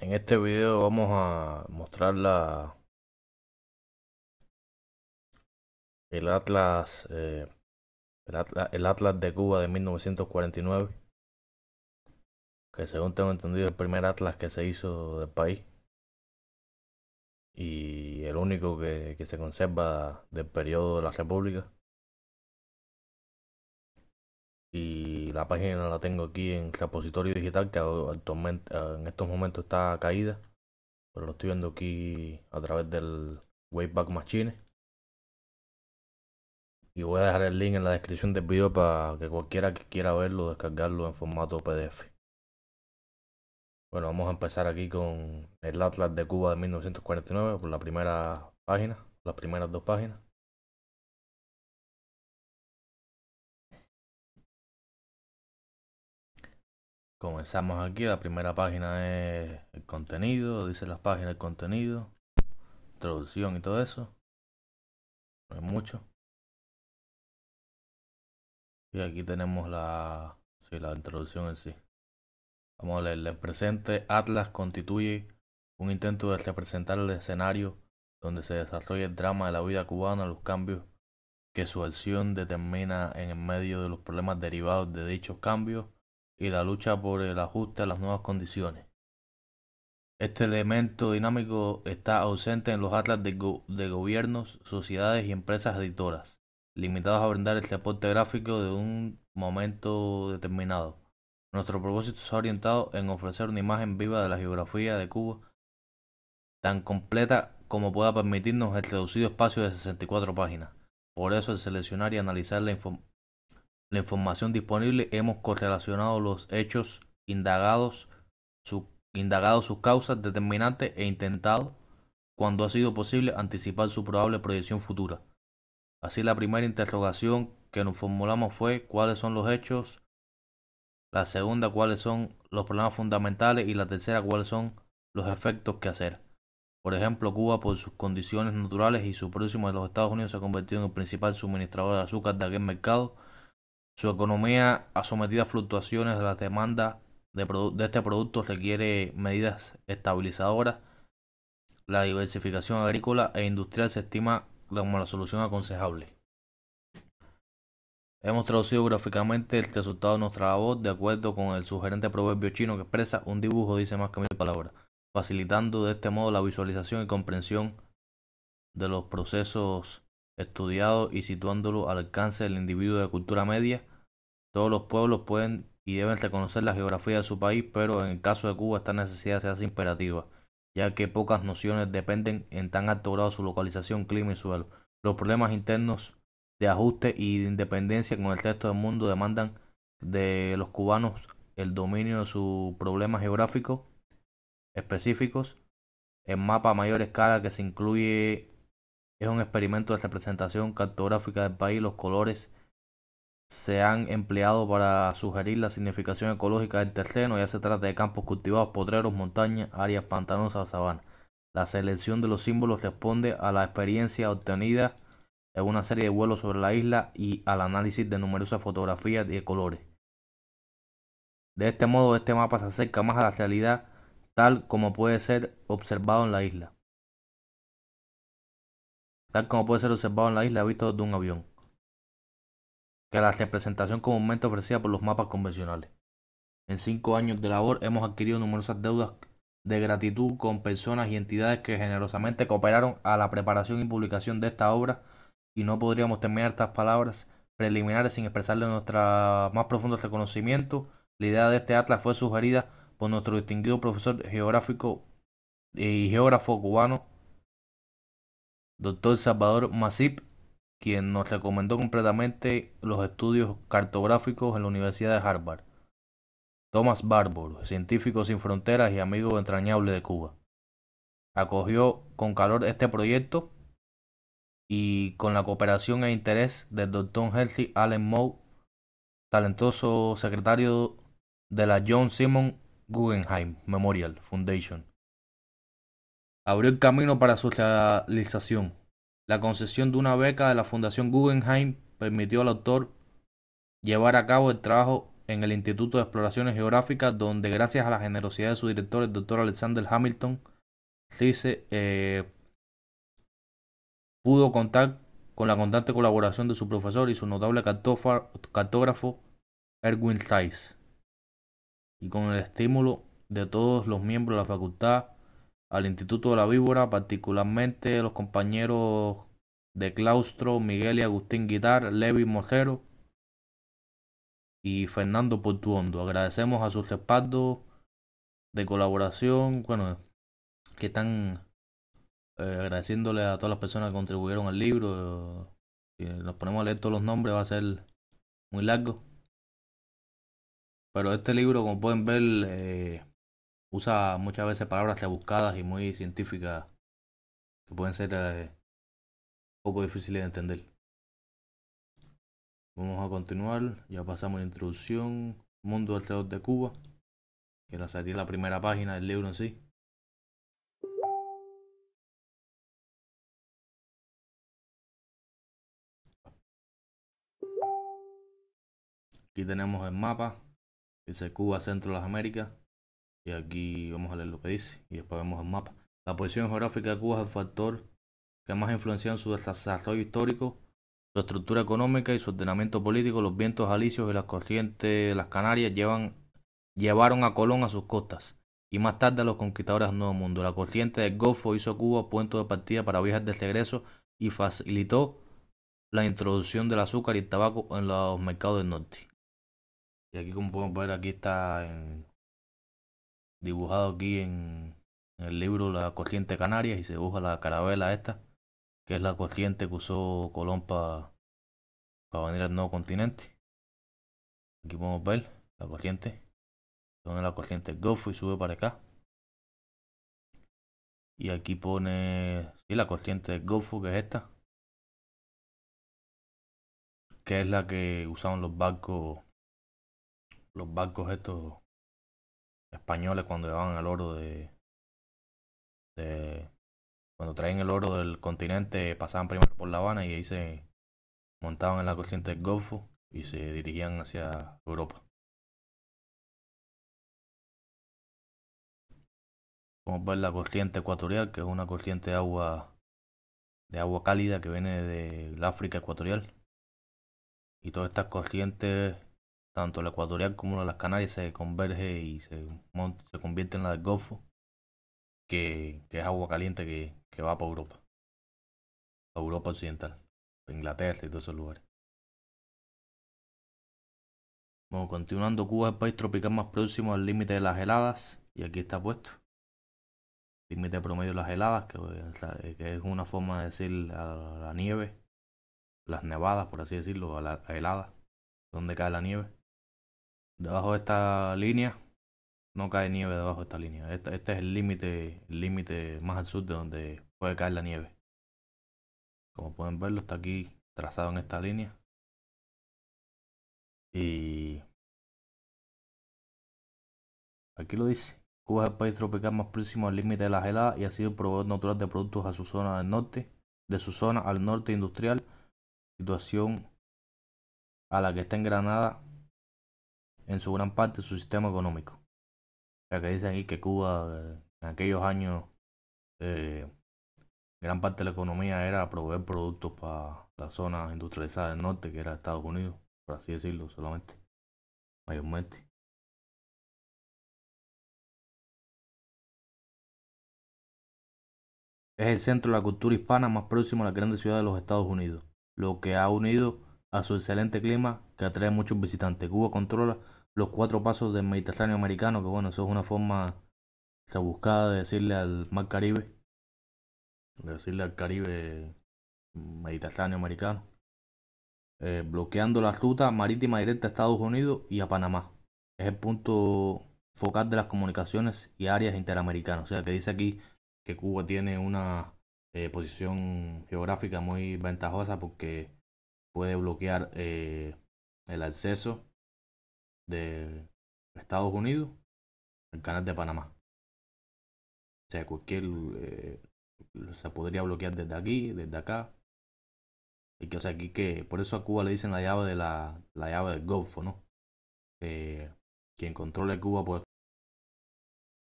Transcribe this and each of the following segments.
En este video vamos a mostrar la, el, Atlas, eh, el, Atlas, de Cuba de 1949, que según tengo entendido es el primer Atlas que se hizo del país y el único que, que se conserva del periodo de la República. Y la página la tengo aquí en el repositorio digital que eh, en estos momentos está caída pero lo estoy viendo aquí a través del Wayback Machine y voy a dejar el link en la descripción del video para que cualquiera que quiera verlo descargarlo en formato PDF bueno vamos a empezar aquí con el Atlas de Cuba de 1949 por la primera página las primeras dos páginas Comenzamos aquí, la primera página es el contenido, dice las páginas, el contenido, introducción y todo eso. No es mucho. Y aquí tenemos la, la introducción en sí. Vamos a leer. El presente Atlas constituye un intento de representar el escenario donde se desarrolla el drama de la vida cubana, los cambios que su acción determina en medio de los problemas derivados de dichos cambios y la lucha por el ajuste a las nuevas condiciones. Este elemento dinámico está ausente en los atlas de, gobiernos, sociedades y empresas editoras, limitados a brindar el este aporte gráfico de un momento determinado. Nuestro propósito está orientado en ofrecer una imagen viva de la geografía de Cuba, tan completa como pueda permitirnos el reducido espacio de 64 páginas. Por eso, al seleccionar y analizar la, información, la información disponible hemos correlacionado los hechos indagados, su, indagado sus causas determinantes e intentado, cuando ha sido posible, anticipar su probable proyección futura. Así la primera interrogación que nos formulamos fue cuáles son los hechos, la segunda cuáles son los problemas fundamentales y la tercera cuáles son los efectos que hacer. Por ejemplo, Cuba por sus condiciones naturales y su próximo de los Estados Unidos se ha convertido en el principal suministrador de azúcar de aquel mercado su economía, sometida a fluctuaciones de la demanda de, este producto, requiere medidas estabilizadoras. La diversificación agrícola e industrial se estima como la solución aconsejable. Hemos traducido gráficamente el resultado de nuestra labor de acuerdo con el sugerente proverbio chino que expresa un dibujo dice más que mil palabras, facilitando de este modo la visualización y comprensión de los procesos estudiados y situándolo al alcance del individuo de cultura media todos los pueblos pueden y deben reconocer la geografía de su país, pero en el caso de Cuba esta necesidad se hace imperativa, ya que pocas nociones dependen en tan alto grado su localización, clima y suelo. Los problemas internos de ajuste y de independencia con el resto del mundo demandan de los cubanos el dominio de sus problemas geográficos específicos. El mapa a mayor escala que se incluye es un experimento de representación cartográfica del país, los colores se han empleado para sugerir la significación ecológica del terreno, ya se trata de campos cultivados, potreros, montañas, áreas pantanosas o sabanas. La selección de los símbolos responde a la experiencia obtenida en una serie de vuelos sobre la isla y al análisis de numerosas fotografías de colores. De este modo, este mapa se acerca más a la realidad tal como puede ser observado en la isla. Tal como puede ser observado en la isla visto desde un avión que la representación comúnmente ofrecida por los mapas convencionales. En cinco años de labor hemos adquirido numerosas deudas de gratitud con personas y entidades que generosamente cooperaron a la preparación y publicación de esta obra y no podríamos terminar estas palabras preliminares sin expresarle nuestro más profundo reconocimiento. La idea de este atlas fue sugerida por nuestro distinguido profesor geográfico eh, y geógrafo cubano, doctor Salvador Masip, quien nos recomendó completamente los estudios cartográficos en la Universidad de Harvard. Thomas Barbour, científico sin fronteras y amigo entrañable de Cuba. Acogió con calor este proyecto y con la cooperación e interés del Dr. Henry Allen Moe, talentoso secretario de la John Simon Guggenheim Memorial Foundation. Abrió el camino para su realización la concesión de una beca de la Fundación Guggenheim permitió al autor llevar a cabo el trabajo en el Instituto de Exploraciones Geográficas, donde gracias a la generosidad de su director, el Dr. Alexander Hamilton, eh, pudo contar con la constante colaboración de su profesor y su notable cartógrafo Erwin Thais, y con el estímulo de todos los miembros de la facultad al Instituto de la Víbora, particularmente los compañeros de claustro Miguel y Agustín Guitar, Levi Mojero y Fernando Portuondo. Agradecemos a sus respaldos de colaboración, bueno, que están eh, agradeciéndole a todas las personas que contribuyeron al libro. Si nos ponemos a leer todos los nombres va a ser muy largo. Pero este libro, como pueden ver, eh, usa muchas veces palabras rebuscadas y muy científicas que pueden ser un eh, poco difíciles de entender. Vamos a continuar, ya pasamos la introducción, Mundo alrededor de Cuba, que la sería la primera página del libro en sí. Aquí tenemos el mapa, dice Cuba, Centro de las Américas, y aquí vamos a leer lo que dice y después vemos el mapa. La posición geográfica de Cuba es el factor que más influenció en su desarrollo histórico, su estructura económica y su ordenamiento político. Los vientos alisios y las corrientes de las Canarias llevan, llevaron a Colón a sus costas y más tarde a los conquistadores del Nuevo Mundo. La corriente del Golfo hizo a Cuba punto de partida para viajes de regreso y facilitó la introducción del azúcar y el tabaco en los mercados del norte. Y aquí como podemos ver, aquí está en dibujado aquí en, el libro La corriente Canarias y se dibuja la carabela esta, que es la corriente que usó Colón para venir al nuevo continente. Aquí podemos ver la corriente. Pone la corriente del Golfo y sube para acá. Y aquí pone sí, la corriente del Golfo, que es esta. Que es la que usaban los barcos. Los barcos estos españoles cuando llevaban el oro de, cuando traían el oro del continente pasaban primero por La Habana y ahí se montaban en la corriente del Golfo y se dirigían hacia Europa. a ver la corriente ecuatorial, que es una corriente de agua de agua cálida que viene del África ecuatorial. Y todas estas corrientes tanto la ecuatorial como las Canarias se converge y se, se convierte en la del Golfo, que, es agua caliente que, va para Europa, Europa Occidental, Inglaterra y todos esos lugares. Bueno, continuando, Cuba es el país tropical más próximo al límite de las heladas, y aquí está puesto. Límite promedio de las heladas, que, es una forma de decir a la nieve, las nevadas, por así decirlo, a la helada, donde cae la nieve debajo de esta línea no cae nieve debajo de esta línea. Este, es el límite límite más al sur de donde puede caer la nieve. Como pueden verlo, está aquí trazado en esta línea. Y aquí lo dice. Cuba es el país tropical más próximo al límite de la helada y ha sido el proveedor natural de productos a su zona del norte, de su zona al norte industrial, situación a la que está en Granada en su gran parte su sistema económico. O que dicen ahí que Cuba eh, en aquellos años eh, gran parte de la economía era proveer productos para la zona industrializada del norte, que era Estados Unidos, por así decirlo solamente, mayormente. Es el centro de la cultura hispana más próximo a la grande ciudad de los Estados Unidos, lo que ha unido a su excelente clima que atrae muchos visitantes. Cuba controla los cuatro pasos del Mediterráneo americano, que bueno, eso es una forma rebuscada de decirle al Mar Caribe, de decirle al Caribe Mediterráneo americano, eh, bloqueando la ruta marítima directa a Estados Unidos y a Panamá. Es el punto focal de las comunicaciones y áreas interamericanas. O sea, que dice aquí que Cuba tiene una eh, posición geográfica muy ventajosa porque puede bloquear eh, el acceso de Estados Unidos al canal de Panamá. O sea, cualquier... Eh, se podría bloquear desde aquí, desde acá. Y que, o sea, aquí que... Por eso a Cuba le dicen la llave de la, la llave del Golfo, ¿no? Eh, quien controle Cuba puede...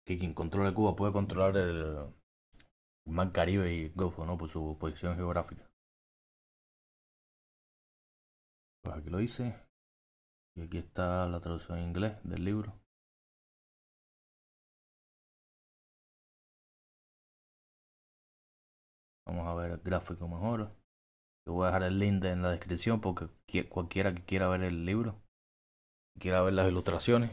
Que quien controle Cuba puede controlar el, Mar Caribe y el Golfo, ¿no? Por su posición geográfica. Pues aquí lo hice. Y aquí está la traducción en inglés del libro. Vamos a ver el gráfico mejor. Yo voy a dejar el link en la descripción porque cualquiera que quiera ver el libro, quiera ver las ilustraciones.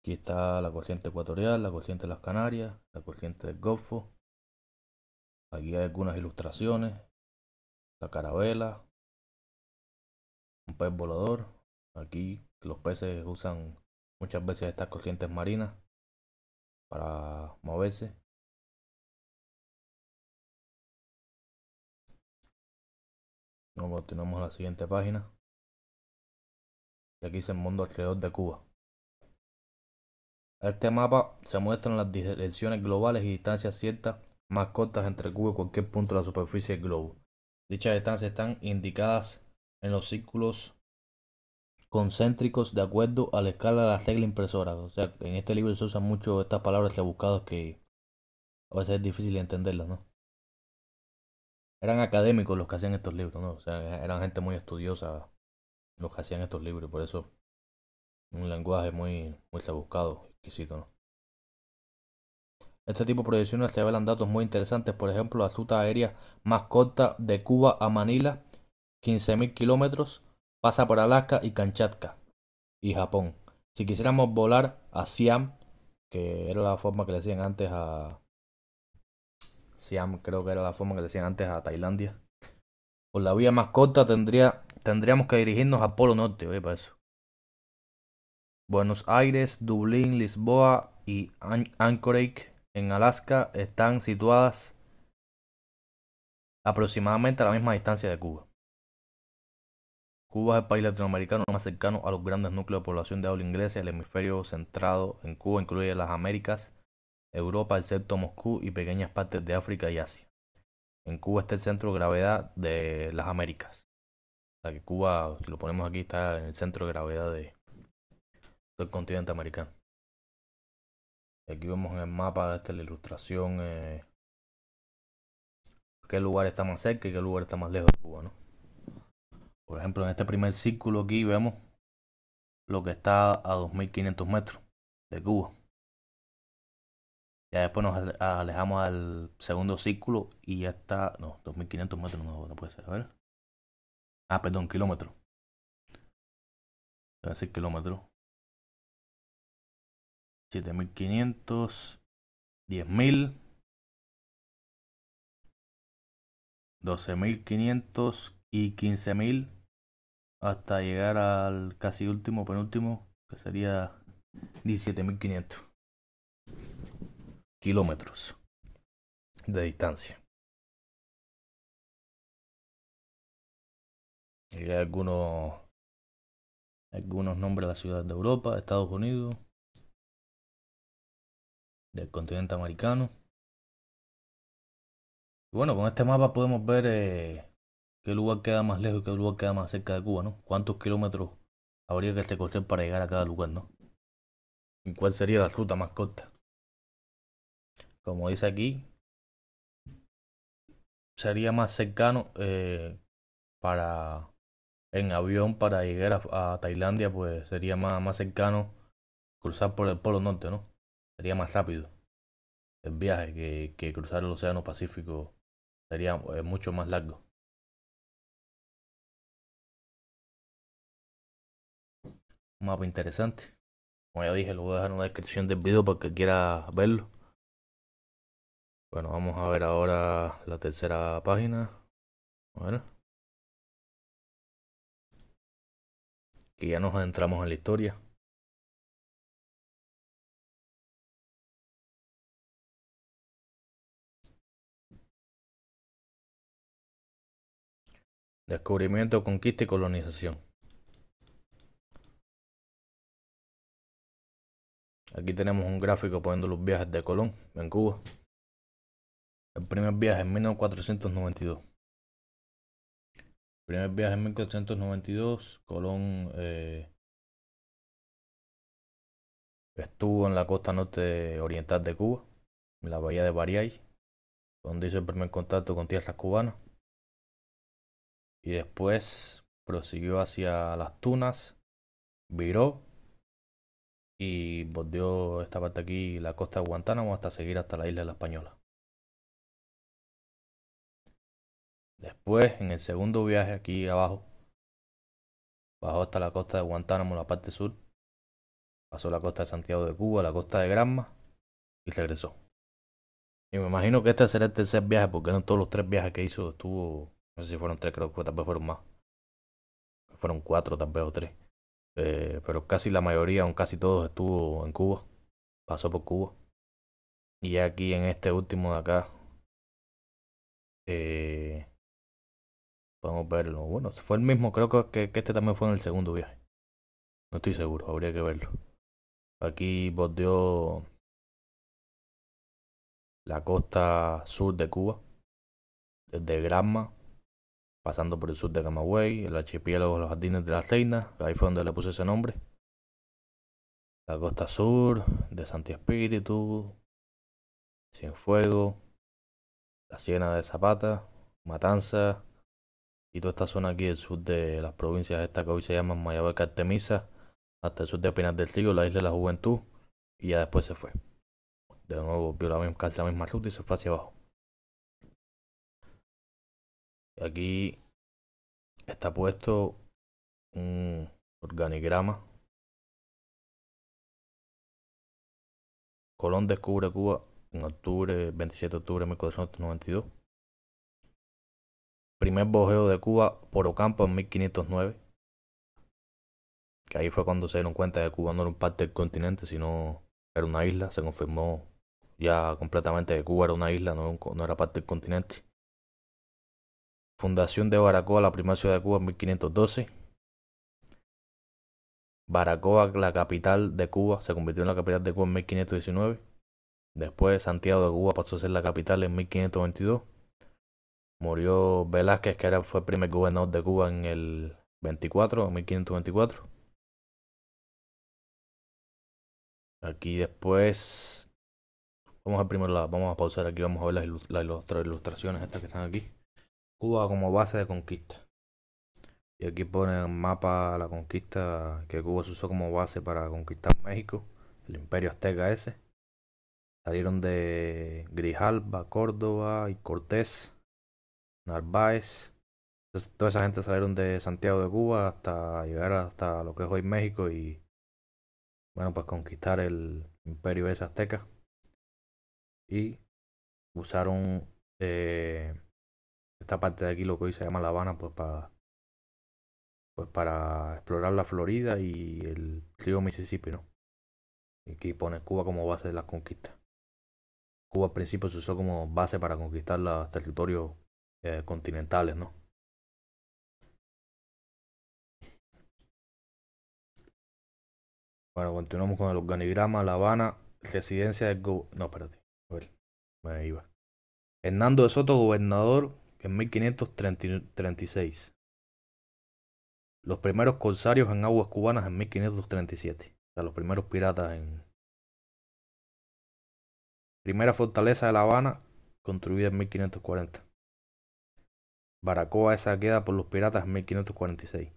Aquí está la corriente ecuatorial, la corriente de las Canarias, la corriente del Golfo. Aquí hay algunas ilustraciones. La carabela, un pez volador. Aquí los peces usan muchas veces estas corrientes marinas para moverse. continuamos a la siguiente página. Y aquí es el mundo alrededor de Cuba. este mapa se muestran las direcciones globales y distancias ciertas más cortas entre Cuba y cualquier punto de la superficie del globo. Dichas distancias están indicadas en los círculos concéntricos de acuerdo a la escala de la regla impresora. O sea, en este libro se usan mucho estas palabras rebuscadas que a veces es difícil entenderlas, ¿no? Eran académicos los que hacían estos libros, ¿no? O sea, eran gente muy estudiosa los que hacían estos libros, por eso un lenguaje muy, muy rebuscado, exquisito, Este tipo de proyecciones revelan datos muy interesantes, por ejemplo, la ruta aérea más corta de Cuba a Manila 15.000 kilómetros, pasa por Alaska y Kamchatka y Japón. Si quisiéramos volar a Siam, que era la forma que le decían antes a... Siam creo que era la forma que le decían antes a Tailandia. Por la vía más corta tendría, tendríamos que dirigirnos a Polo Norte, oye, para eso. Buenos Aires, Dublín, Lisboa y Anchorage en Alaska están situadas aproximadamente a la misma distancia de Cuba. Cuba es el país latinoamericano más cercano a los grandes núcleos de población de habla inglesa. El hemisferio centrado en Cuba incluye las Américas, Europa, excepto Moscú y pequeñas partes de África y Asia. En Cuba está el centro de gravedad de las Américas. O sea que Cuba, si lo ponemos aquí, está en el centro de gravedad del continente americano. Aquí vemos en el mapa, esta la ilustración, eh, qué lugar está más cerca y qué lugar está más lejos de Cuba, ¿no? Por ejemplo, en este primer círculo aquí vemos lo que está a 2500 metros de Cuba. Ya después nos alejamos al segundo círculo y ya está. No, 2500 metros no, puede ser. A ver. Ah, perdón, kilómetro. Debe ser kilómetro. 7500, 10000, 12500 y 15000 hasta llegar al casi último, penúltimo, que sería 17.500 kilómetros de distancia. Y hay algunos, algunos nombres de la ciudades de Europa, de Estados Unidos, del continente americano. bueno, con este mapa podemos ver eh, ¿Qué lugar queda más lejos y qué lugar queda más cerca de Cuba, no? ¿Cuántos kilómetros habría que recorrer para llegar a cada lugar, no? ¿Y cuál sería la ruta más corta? Como dice aquí, sería más cercano eh, para en avión para llegar a, Tailandia, pues sería más, más cercano cruzar por el Polo Norte, ¿no? Sería más rápido el viaje que, cruzar el Océano Pacífico. Sería eh, mucho más largo. un mapa interesante. Como ya dije, lo voy a dejar en la descripción del video para que quiera verlo. Bueno, vamos a ver ahora la tercera página. A ya nos adentramos en la historia. Descubrimiento, conquista y colonización. Aquí tenemos un gráfico poniendo los viajes de Colón en Cuba. El primer viaje en 1492. El primer viaje en 1492, Colón eh, estuvo en la costa norte oriental de Cuba, en la bahía de Bariay, donde hizo el primer contacto con tierras cubanas. Y después prosiguió hacia las Tunas, viró y bordeó esta parte aquí, la costa de Guantánamo, hasta seguir hasta la isla de la Española. Después, en el segundo viaje aquí abajo, bajó hasta la costa de Guantánamo, la parte sur, pasó la costa de Santiago de Cuba, la costa de Granma y regresó. Y me imagino que este será el tercer viaje, porque eran todos los tres viajes que hizo, estuvo, no sé si fueron tres, creo que tal vez fueron más. Fueron cuatro, tal vez o tres eh, pero casi la mayoría, o casi todos, estuvo en Cuba, pasó por Cuba. Y aquí en este último de acá, eh, podemos verlo. Bueno, fue el mismo, creo que, que este también fue en el segundo viaje. No estoy seguro, habría que verlo. Aquí bordeó la costa sur de Cuba, desde Granma pasando por el sur de Camagüey, el archipiélago de los jardines de la reinas, ahí fue donde le puse ese nombre. La costa sur, de Santi Espíritu, Cienfuego, la Siena de Zapata, Matanza y toda esta zona aquí del sur de las provincias esta que hoy se llaman Mayabeca Artemisa, hasta el sur de Pinar del Río, la isla de la Juventud, y ya después se fue. De nuevo vio la misma, casi la misma ruta y se fue hacia abajo. Aquí está puesto un organigrama. Colón descubre Cuba en octubre, 27 de octubre de 1492. Primer bojeo de Cuba por Ocampo en 1509. Que ahí fue cuando se dieron cuenta de que Cuba no era un parte del continente, sino era una isla. Se confirmó ya completamente que Cuba era una isla, no era parte del continente. Fundación de Baracoa, la primera ciudad de Cuba en 1512. Baracoa, la capital de Cuba, se convirtió en la capital de Cuba en 1519. Después Santiago de Cuba pasó a ser la capital en 1522. Murió Velázquez, que era, fue el primer gobernador de Cuba en el 24, 1524. Aquí después... Vamos a primero vamos a pausar aquí, vamos a ver las, otras las ilustraciones estas que están aquí. Cuba como base de conquista. Y aquí pone el mapa la conquista que Cuba se usó como base para conquistar México, el imperio azteca ese. Salieron de Grijalba, Córdoba y Cortés, Narváez. Entonces, toda esa gente salieron de Santiago de Cuba hasta llegar hasta lo que es hoy México y, bueno, pues conquistar el imperio ese azteca. Y usaron eh, esta parte de aquí, lo que hoy se llama La Habana, pues para, pues para explorar la Florida y el río Mississippi, ¿no? Y aquí pone Cuba como base de las conquistas. Cuba al principio se usó como base para conquistar los territorios eh, continentales, ¿no? Bueno, continuamos con el organigrama. La Habana, residencia del... no, espérate. A ver, me iba. Hernando de Soto, gobernador en 1536. Los primeros corsarios en aguas cubanas en 1537. O sea, los primeros piratas en... Primera fortaleza de La Habana, construida en 1540. Baracoa es saqueada por los piratas en 1546.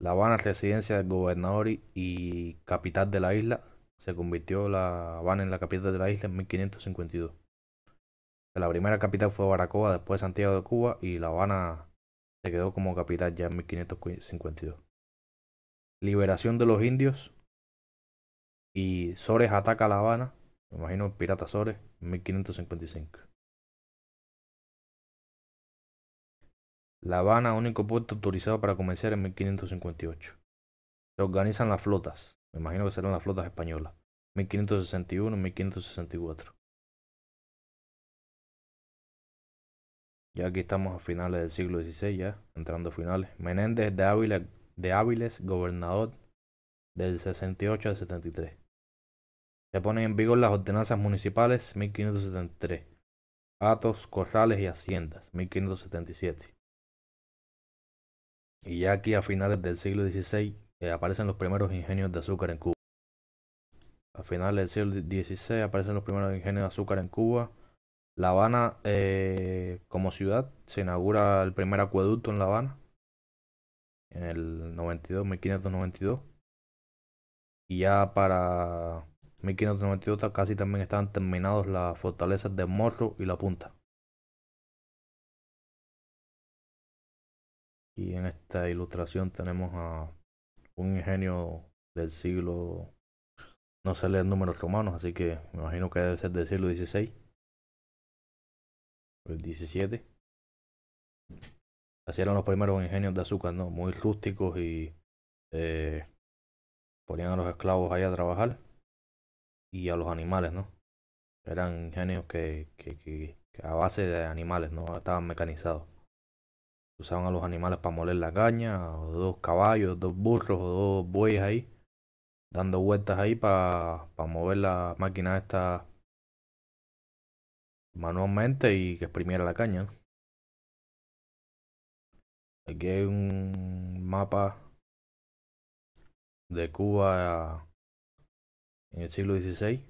La Habana, es residencia del gobernador y capital de la isla, se convirtió La Habana en la capital de la isla en 1552. La primera capital fue Baracoa, después Santiago de Cuba y La Habana se quedó como capital ya en 1552. Liberación de los indios y Sores ataca La Habana, me imagino el pirata Sores, en 1555. La Habana, único puerto autorizado para comerciar en 1558. Se organizan las flotas, me imagino que serán las flotas españolas, 1561 1564. Ya aquí estamos a finales del siglo XVI, ya entrando a finales. Menéndez de Ávila, de Áviles, gobernador del 68 al 73. Se ponen en vigor las ordenanzas municipales 1573, atos, corrales y haciendas 1577. Y ya aquí a finales del siglo XVI eh, aparecen los primeros ingenios de azúcar en Cuba. A finales del siglo XVI aparecen los primeros ingenios de azúcar en Cuba la Habana, eh, como ciudad, se inaugura el primer acueducto en La Habana en el 92, 1592. Y ya para 1592 casi también estaban terminados las fortalezas de Morro y La Punta. Y en esta ilustración tenemos a un ingenio del siglo... No se el números romanos, así que me imagino que debe ser del siglo XVI el 17. Así eran los primeros ingenios de azúcar, ¿no? Muy rústicos y eh, ponían a los esclavos ahí a trabajar y a los animales, ¿no? Eran ingenios que, que, a base de animales, ¿no? Estaban mecanizados. Usaban a los animales para moler la caña, o dos caballos, dos burros, o dos bueyes ahí, dando vueltas ahí para mover la máquina esta manualmente y que exprimiera la caña. Aquí hay un mapa de Cuba en el siglo XVI,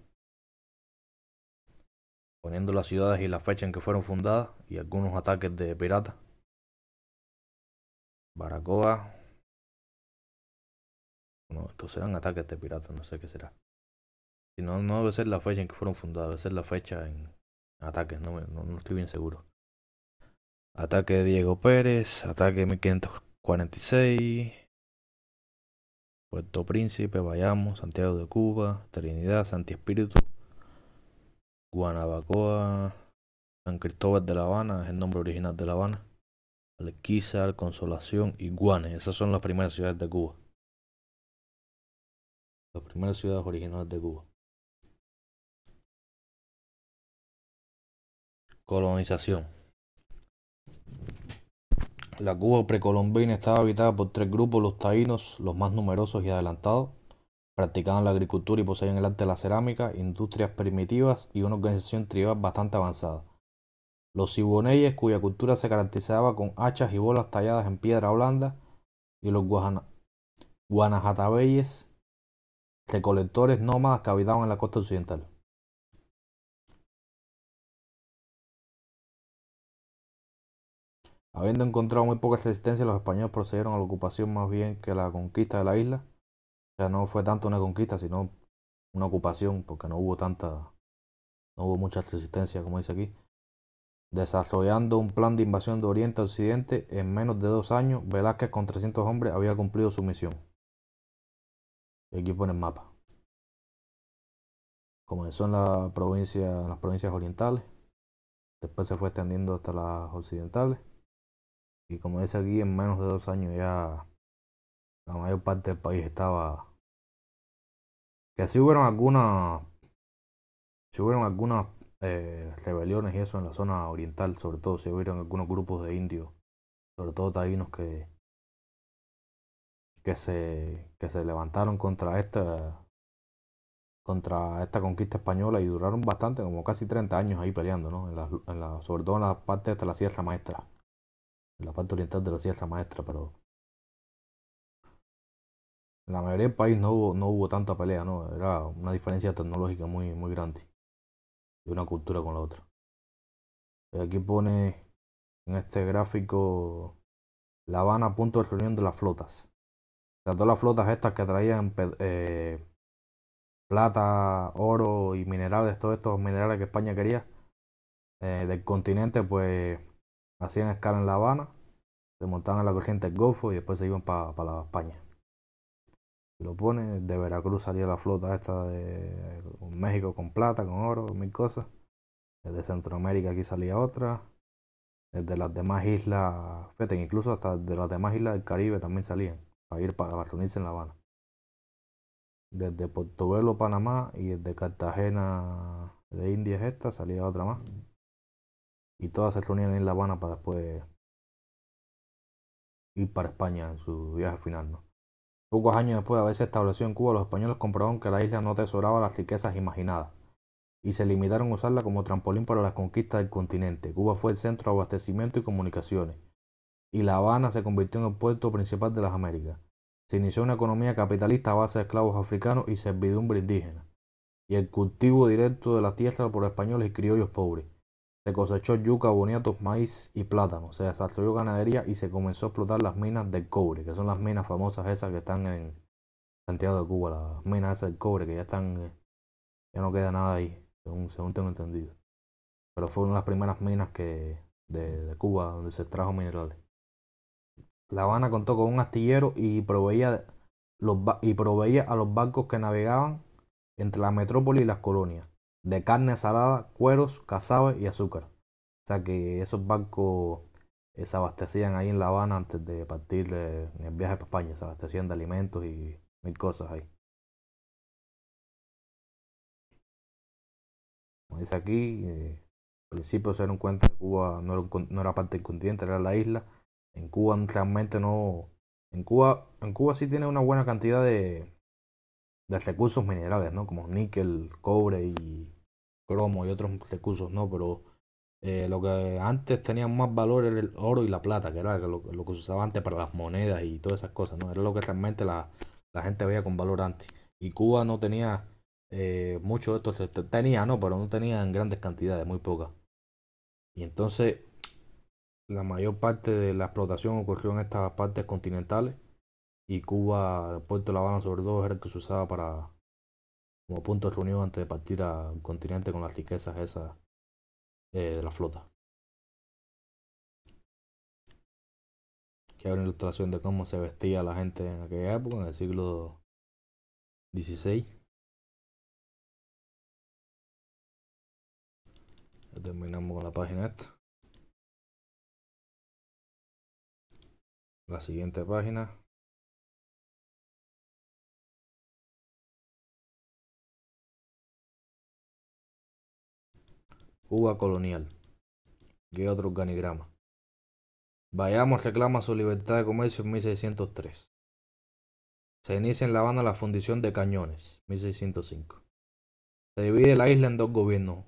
poniendo las ciudades y la fecha en que fueron fundadas y algunos ataques de piratas. Baracoa. No, estos serán ataques de piratas, no sé qué será. Si no, no debe ser la fecha en que fueron fundadas, debe ser la fecha en Ataques, no, estoy bien seguro. Ataque de Diego Pérez, ataque 1546. Puerto Príncipe, vayamos, Santiago de Cuba, Trinidad, Santi Espíritu, Guanabacoa, San Cristóbal de La Habana, es el nombre original de La Habana, Alquizar, Consolación y Guane, Esas son las primeras ciudades de Cuba. Las primeras ciudades originales de Cuba. Colonización. La Cuba precolombina estaba habitada por tres grupos, los taínos, los más numerosos y adelantados, practicaban la agricultura y poseían el arte de la cerámica, industrias primitivas y una organización tribal bastante avanzada. Los siboneyes, cuya cultura se caracterizaba con hachas y bolas talladas en piedra blanda, y los guanajatabeyes, recolectores nómadas que habitaban en la costa occidental. Habiendo encontrado muy poca resistencia, los españoles procedieron a la ocupación más bien que la conquista de la isla. O sea, no fue tanto una conquista, sino una ocupación, porque no hubo tanta, no hubo mucha resistencia, como dice aquí. Desarrollando un plan de invasión de Oriente a Occidente, en menos de dos años, Velázquez con 300 hombres había cumplido su misión. aquí pone el mapa. Comenzó en las provincias orientales, después se fue extendiendo hasta las occidentales y como dice aquí, en menos de dos años ya la mayor parte del país estaba... Que así hubieron algunas... Si hubieron algunas eh, rebeliones y eso en la zona oriental, sobre todo si hubieron algunos grupos de indios, sobre todo taínos que, que se, que se levantaron contra esta, contra esta conquista española y duraron bastante, como casi 30 años ahí peleando, ¿no? sobre todo en la parte de la Sierra Maestra. En la parte oriental de la Sierra Maestra, pero en la mayoría del país no hubo, no hubo tanta pelea, ¿no? Era una diferencia tecnológica muy, muy grande de una cultura con la otra. Y aquí pone en este gráfico La Habana, punto de reunión de las flotas. O sea, todas las flotas estas que traían eh, plata, oro y minerales, todos estos minerales que España quería eh, del continente, pues hacían escala en La Habana, se montaban en la corriente del Golfo y después se iban para la España. lo pone, de Veracruz salía la flota esta de México con plata, con oro, con mil cosas. Desde Centroamérica aquí salía otra. Desde las demás islas, feten incluso hasta de las demás islas del Caribe también salían para ir para, reunirse en La Habana. Desde Portobelo, Panamá y desde Cartagena de Indias esta salía otra más y todas se reunían en La Habana para después ir para España en su viaje final. Pocos años después de haberse establecido en Cuba, los españoles comprobaron que la isla no tesoraba las riquezas imaginadas y se limitaron a usarla como trampolín para las conquistas del continente. Cuba fue el centro de abastecimiento y comunicaciones y La Habana se convirtió en el puerto principal de las Américas. Se inició una economía capitalista a base de esclavos africanos y servidumbre indígena y el cultivo directo de la tierra por españoles y criollos pobres. Se cosechó yuca, boniatos, maíz y plátano. O Se desarrolló ganadería y se comenzó a explotar las minas de cobre, que son las minas famosas esas que están en Santiago de Cuba, las minas esas del cobre que ya están, eh, ya no queda nada ahí, según, tengo entendido. Pero fueron las primeras minas que de, Cuba donde se extrajo minerales. La Habana contó con un astillero y proveía, y proveía a los barcos que navegaban entre la metrópoli y las colonias de carne salada, cueros, cazabe y azúcar. O sea que esos barcos eh, se abastecían ahí en La Habana antes de partir en el viaje para España, se abastecían de alimentos y mil cosas ahí. Como dice aquí, eh, al principio se dieron cuenta que Cuba no era, parte del continente, era la isla. En Cuba realmente no... En Cuba, en Cuba sí tiene una buena cantidad de, de recursos minerales, ¿no? Como níquel, cobre y, cromo y otros recursos, ¿no? Pero eh, lo que antes tenía más valor era el oro y la plata, que era lo, que se usaba antes para las monedas y todas esas cosas, ¿no? Era lo que realmente la, gente veía con valor antes. Y Cuba no tenía eh, mucho de estos, tenía, ¿no? Pero no tenía en grandes cantidades, muy pocas. Y entonces la mayor parte de la explotación ocurrió en estas partes continentales y Cuba, el puerto de La Habana sobre todo, era el que se usaba para, como punto de reunión antes de partir a un continente con las riquezas esas eh, de la flota. Que hay una ilustración de cómo se vestía la gente en aquella época, en el siglo XVI. terminamos con la página esta. La siguiente página. Cuba colonial. ¿Qué otro organigrama. Vayamos reclama su libertad de comercio en 1603. Se inicia en La Habana la fundición de cañones, 1605. Se divide la isla en dos gobiernos,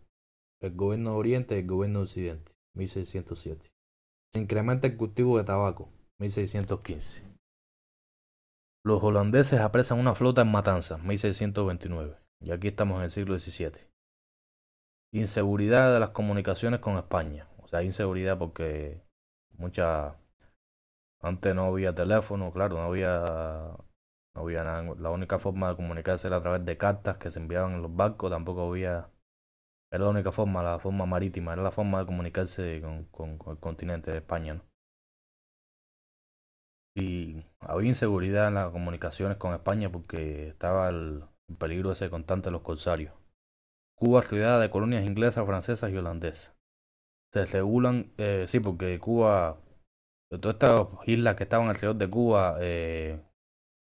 el gobierno de Oriente y el gobierno de Occidente, 1607. Se incrementa el cultivo de tabaco, 1615. Los holandeses apresan una flota en Matanzas, 1629. Y aquí estamos en el siglo XVII inseguridad de las comunicaciones con España. O sea, inseguridad porque mucha... Antes no había teléfono, claro, no había, no había nada. La única forma de comunicarse era a través de cartas que se enviaban en los barcos, tampoco había... Era la única forma, la forma marítima, era la forma de comunicarse con, el continente de España, Y había inseguridad en las comunicaciones con España porque estaba el peligro ese constante los corsarios. Cuba es cuidada de colonias inglesas, francesas y holandesas. Se regulan, eh, sí, porque Cuba, todas estas islas que estaban alrededor de Cuba, eh,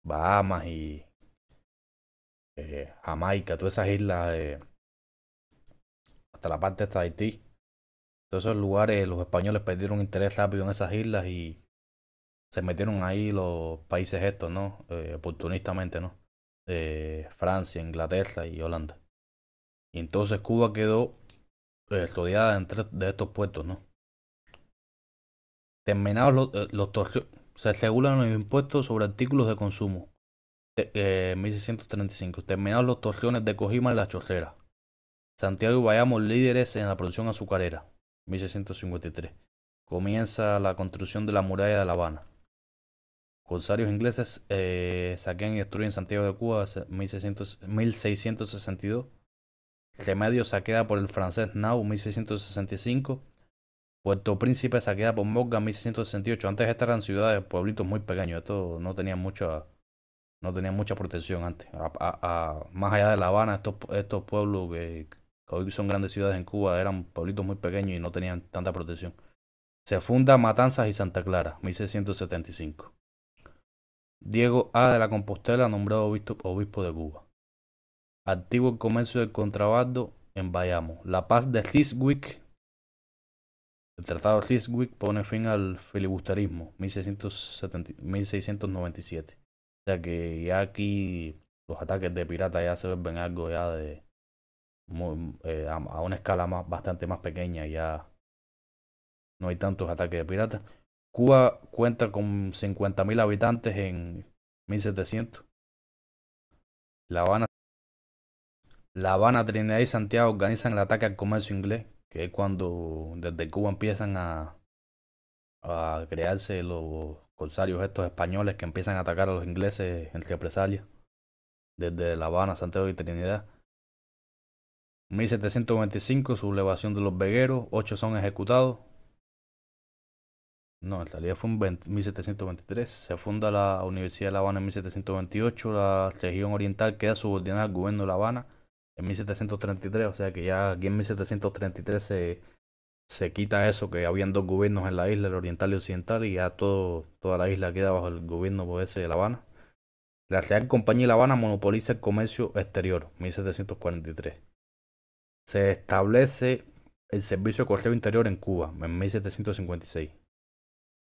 Bahamas y eh, Jamaica, todas esas islas, hasta la parte de Haití, todos esos lugares, los españoles perdieron interés rápido en esas islas y se metieron ahí los países estos, ¿no? oportunistamente, ¿no? Francia, Inglaterra y Holanda. Y entonces Cuba quedó eh, rodeada de, de estos puestos, ¿no? Terminados los, eh, se regulan los impuestos sobre artículos de consumo. 1635. Eh, Terminados los torreones de Cojima en la chorrera. Santiago y Bayamo líderes en la producción azucarera. 1653. Comienza la construcción de la muralla de La Habana. Corsarios ingleses saquean y destruyen Santiago de Cuba 1662 Remedio saqueada por el francés Nau 1665. Puerto Príncipe saqueada por Morgan 1668. Antes estas eran ciudades, pueblitos muy pequeños. Esto no tenían mucha, no mucha protección antes. más allá de La Habana, estos, pueblos que, hoy son grandes ciudades en Cuba eran pueblitos muy pequeños y no tenían tanta protección. Se funda Matanzas y Santa Clara, 1675. Diego A. de la Compostela, nombrado obispo de Cuba activo el comercio del contrabando en Bayamo. La paz de Ciswick, el tratado de Ciswick pone fin al filibusterismo, 1697. O sea que ya aquí los ataques de piratas ya se ven algo ya de... Eh, a, una escala más, bastante más pequeña, ya no hay tantos ataques de piratas. Cuba cuenta con 50.000 habitantes en 1700. La Habana la Habana, Trinidad y Santiago organizan el ataque al comercio inglés, que es cuando desde Cuba empiezan a, a crearse los corsarios estos españoles que empiezan a atacar a los ingleses en represalia, desde La Habana, Santiago y Trinidad. 1725, sublevación de los vegueros, 8 son ejecutados. No, en realidad fue en 1723. Se funda la Universidad de La Habana en 1728. La región oriental queda subordinada al gobierno de La Habana en 1733, o sea que ya aquí en 1733 se, quita eso, que habían dos gobiernos en la isla, el oriental y el occidental, y ya todo, toda la isla queda bajo el gobierno pues, de La Habana. La Real Compañía de La Habana monopoliza el comercio exterior, 1743. Se establece el servicio de correo interior en Cuba, en 1756.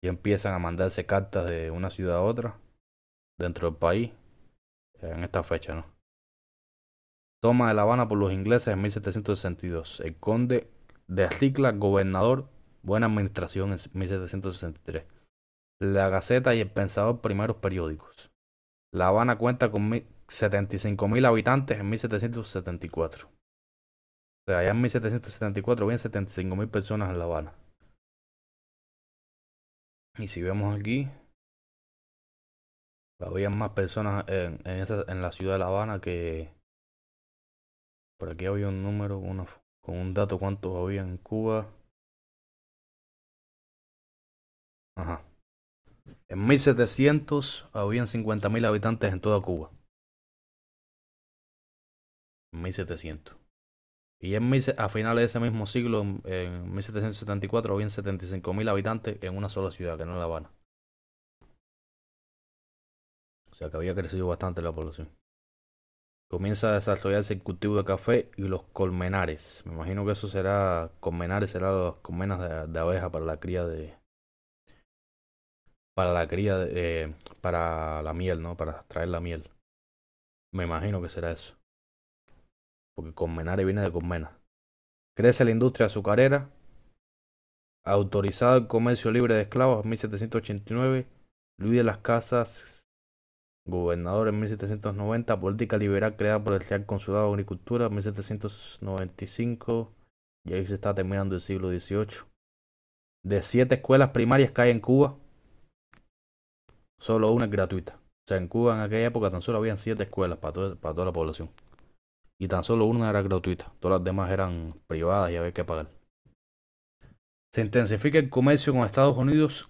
Y empiezan a mandarse cartas de una ciudad a otra dentro del país en esta fecha, ¿no? Toma de La Habana por los ingleses en 1762. El conde de Azicla, gobernador, buena administración en 1763. La Gaceta y El Pensador, primeros periódicos. La Habana cuenta con 75.000 habitantes en 1774. O sea, allá en 1774 habían 75.000 personas en La Habana. Y si vemos aquí, había más personas en, esa, en la ciudad de La Habana que, por aquí había un número con un dato cuántos había en Cuba. Ajá. En 1700 habían 50.000 habitantes en toda Cuba. En 1700. Y en, a finales de ese mismo siglo, en 1774, habían 75.000 habitantes en una sola ciudad, que no es La Habana. O sea que había crecido bastante la población. Comienza a desarrollarse el cultivo de café y los colmenares. Me imagino que eso será, colmenares será las colmenas de, de abeja para la cría de, para la cría de, eh, para la miel, ¿no? Para traer la miel. Me imagino que será eso. Porque Colmenares viene de colmenas. Crece la industria azucarera. Autorizado el comercio libre de esclavos en 1789. Luis de las Casas Gobernador en 1790, política liberal creada por el Real Consulado de Agricultura en 1795, y ahí se está terminando el siglo XVIII. De siete escuelas primarias que hay en Cuba, solo una es gratuita. O sea, en Cuba en aquella época tan solo habían siete escuelas para, toda la población. Y tan solo una era gratuita, todas las demás eran privadas y había que pagar. Se intensifica el comercio con Estados Unidos.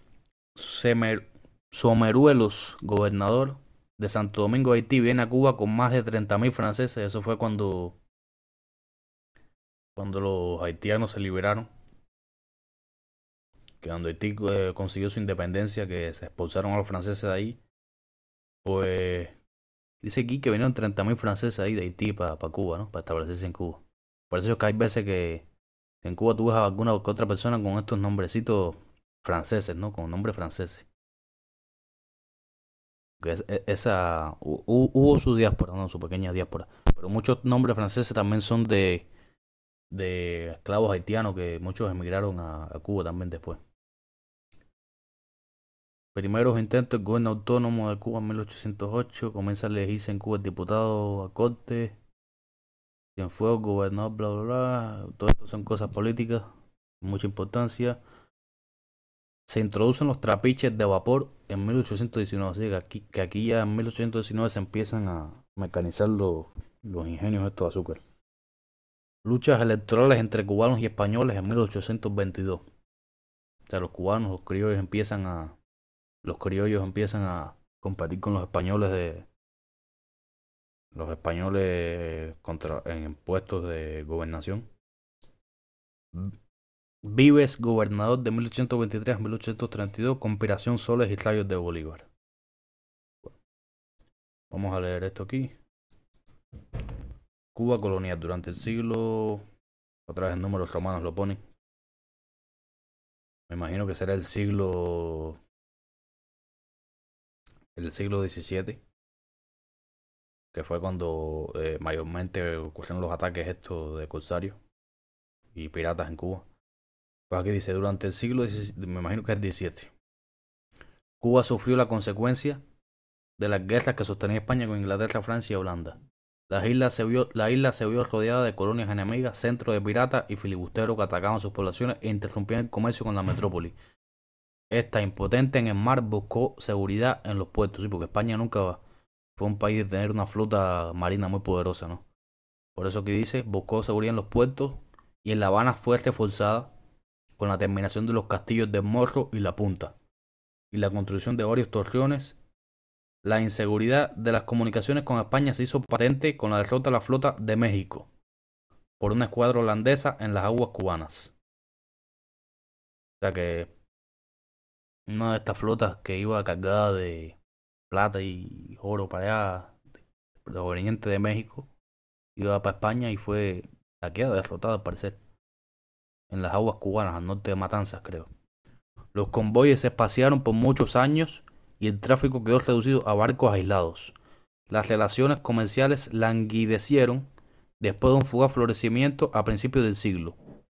gobernador, de Santo Domingo, Haití, viene a Cuba con más de 30.000 franceses. Eso fue cuando, cuando los haitianos se liberaron. Que cuando Haití eh, consiguió su independencia, que se expulsaron a los franceses de ahí. Pues dice aquí que vinieron 30.000 franceses ahí de Haití para Cuba, ¿no? Para establecerse en Cuba. Por eso es que hay veces que en Cuba tú ves a alguna o otra persona con estos nombrecitos franceses, ¿no? Con nombres franceses. E, esa, hubo su diáspora, su pequeña diáspora. Pero muchos nombres franceses también son de, esclavos haitianos que muchos emigraron a, Cuba también después. Primeros intentos el gobierno autónomo de Cuba en 1808. Comienza a elegirse en Cuba el diputado a corte. fuego gobernador, bla, bla, bla. Todo esto son cosas políticas. Mucha importancia se introducen los trapiches de vapor en 1819. Así que aquí, ya en 1819 se empiezan a mecanizar los, los ingenios estos de azúcar. Luchas electorales entre cubanos y españoles en 1822. O sea, los cubanos, los criollos empiezan a. Los criollos empiezan a competir con los españoles de. Los españoles contra, en puestos de gobernación. Vives, gobernador de 1823 a 1832, Conspiración Soles y Slayos de Bolívar. Vamos a leer esto aquí. Cuba colonia durante el siglo. Otra vez en números romanos lo ponen. Me imagino que será el siglo. El siglo XVII. Que fue cuando eh, mayormente ocurrieron los ataques estos de corsarios y piratas en Cuba. Pues aquí dice, durante el siglo XVII, me imagino que es XVII, Cuba sufrió la consecuencia de las guerras que sostenía España con Inglaterra, Francia y Holanda. La isla, se vio, la isla se vio rodeada de colonias enemigas, centros de piratas y filibusteros que atacaban sus poblaciones e interrumpían el comercio con la metrópoli. Esta impotente en el mar buscó seguridad en los puertos, y porque España nunca fue un país de tener una flota marina muy poderosa, ¿no? Por eso que dice, buscó seguridad en los puertos y en La Habana fue reforzada con la terminación de los castillos de Morro y La Punta, y la construcción de varios torreones, la inseguridad de las comunicaciones con España se hizo patente con la derrota de la flota de México por una escuadra holandesa en las aguas cubanas. O sea que una de estas flotas que iba cargada de plata y oro para allá, proveniente de México, iba para España y fue saqueada, derrotada al parecer en las aguas cubanas al norte de Matanzas, creo. Los convoyes se espaciaron por muchos años y el tráfico quedó reducido a barcos aislados. Las relaciones comerciales languidecieron después de un fugaz florecimiento a principios del siglo. O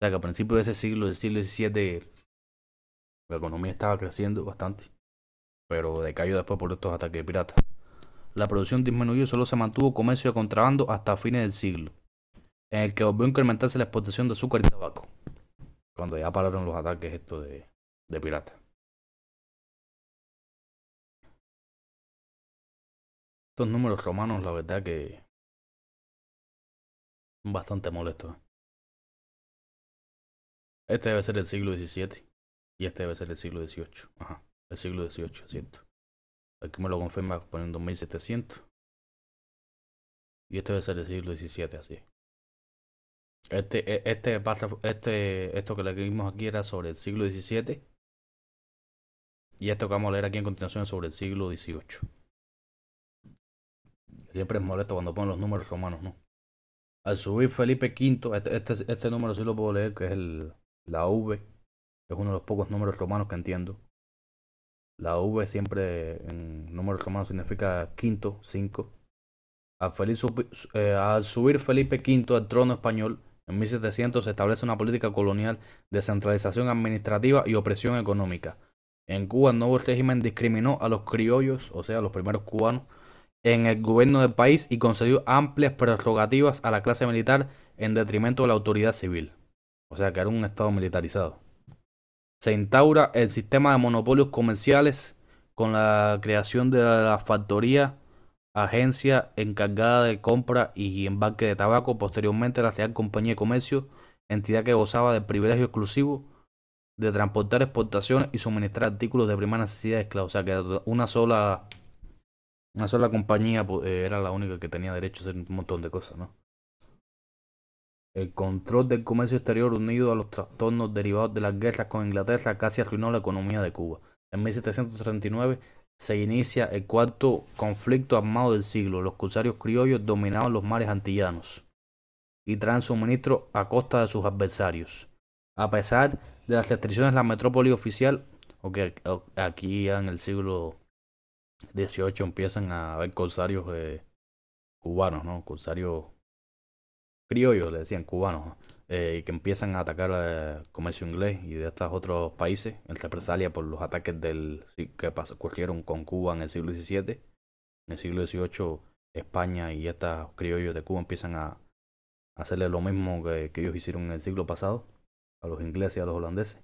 sea que a principios de ese siglo, del siglo XVII, la economía estaba creciendo bastante, pero decayó después por estos ataques piratas. La producción disminuyó y solo se mantuvo comercio de contrabando hasta fines del siglo en el que volvió a incrementarse la exportación de azúcar y tabaco, cuando ya pararon los ataques estos de, de piratas. Estos números romanos, la verdad que son bastante molestos. Este debe ser el siglo XVII y este debe ser el siglo XVIII. Ajá, el siglo XVIII, cierto. Aquí me lo confirma poniendo 1700. Y este debe ser el siglo XVII, así. Este, e, este este, esto que leímos aquí era sobre el siglo XVII. Y esto que vamos a leer aquí en continuación es sobre el siglo XVIII. Siempre es molesto cuando ponen los números romanos, ¿no? Al subir Felipe V, este, este, este, número sí lo puedo leer, que es el, la V. Es uno de los pocos números romanos que entiendo. La V siempre en números romanos significa quinto, cinco. Al, eh, al subir Felipe V al trono español, en 1700 se establece una política colonial de centralización administrativa y opresión económica. En Cuba el nuevo régimen discriminó a los criollos, o sea, los primeros cubanos, en el gobierno del país y concedió amplias prerrogativas a la clase militar en detrimento de la autoridad civil. O sea, que era un Estado militarizado. Se instaura el sistema de monopolios comerciales con la creación de la factoría agencia encargada de compra y embarque de tabaco, posteriormente la Real Compañía de Comercio, entidad que gozaba del privilegio exclusivo de transportar exportaciones y suministrar artículos de primera necesidad esclavos. O sea que una sola, una sola compañía pues, eh, era la única que tenía derecho a hacer un montón de cosas, ¿no? El control del comercio exterior unido a los trastornos derivados de las guerras con Inglaterra casi arruinó la economía de Cuba. En 1739 se inicia el cuarto conflicto armado del siglo. Los cursarios criollos dominaban los mares antillanos y traen suministro a costa de sus adversarios. A pesar de las restricciones, la metrópoli oficial, aquí en el siglo XVIII empiezan a haber corsarios eh, cubanos, ¿no? Corsarios criollos, le decían cubanos. Eh, y que empiezan a atacar al eh, comercio inglés y de estos otros países en represalia por los ataques del, que pasó, ocurrieron con Cuba en el siglo XVII. En el siglo XVIII España y estos criollos de Cuba empiezan a hacerle lo mismo que, ellos hicieron en el siglo pasado a los ingleses y a los holandeses.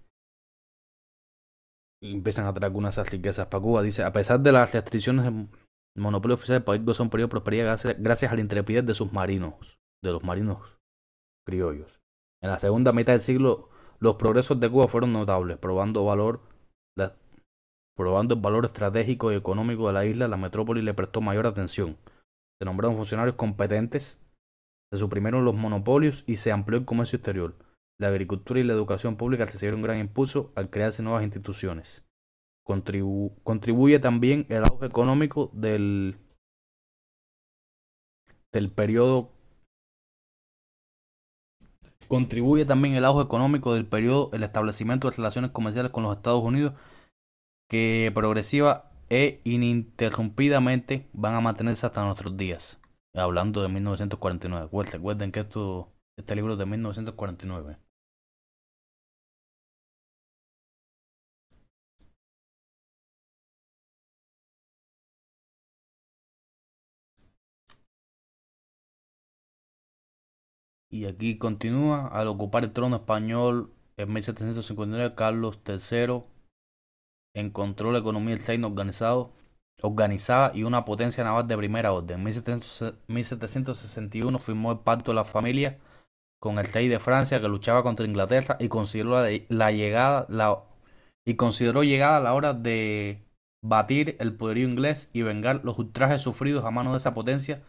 Y empiezan a traer algunas de esas riquezas para Cuba. Dice, a pesar de las restricciones del monopolio oficial, el país gozó un periodo de gracias a la intrepidez de sus marinos, de los marinos criollos. En la segunda mitad del siglo, los progresos de Cuba fueron notables, probando, valor, probando el valor estratégico y económico de la isla, la metrópoli le prestó mayor atención. Se nombraron funcionarios competentes, se suprimieron los monopolios y se amplió el comercio exterior. La agricultura y la educación pública recibieron gran impulso al crearse nuevas instituciones. contribuye también el auge económico del, del periodo Contribuye también el auge económico del periodo, el establecimiento de relaciones comerciales con los Estados Unidos, que progresiva e ininterrumpidamente van a mantenerse hasta nuestros días. Hablando de 1949. Recuerden, que esto, este libro es de 1949. Y aquí continúa, al ocupar el trono español en 1759, Carlos III encontró la economía del reino organizado, organizada y una potencia naval de primera orden. En 1761 firmó el Pacto de la Familia con el rey de Francia que luchaba contra Inglaterra y consideró la, llegada la, y consideró llegada la hora de batir el poderío inglés y vengar los ultrajes sufridos a manos de esa potencia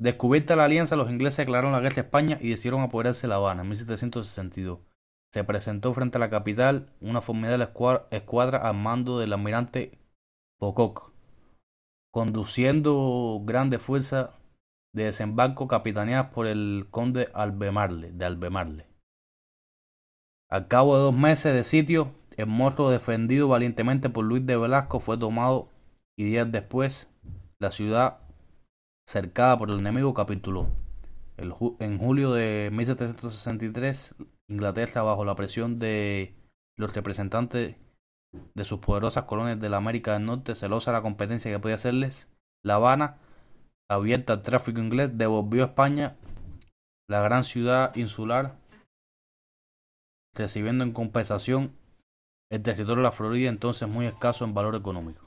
Descubierta la alianza, los ingleses declararon la guerra a España y decidieron apoderarse de La Habana en 1762. Se presentó frente a la capital una formidable escuadra al mando del almirante Pococ, conduciendo grandes fuerzas de desembarco capitaneadas por el conde Albemarle, de Albemarle. Al cabo de dos meses de sitio, el morro defendido valientemente por Luis de Velasco fue tomado y días después la ciudad cercada por el enemigo, capituló. en julio de 1763, Inglaterra, bajo la presión de los representantes de sus poderosas colonias de la América del Norte, celosa de la competencia que podía hacerles, La Habana, abierta al tráfico inglés, devolvió a España la gran ciudad insular, recibiendo en compensación el territorio de la Florida, entonces muy escaso en valor económico.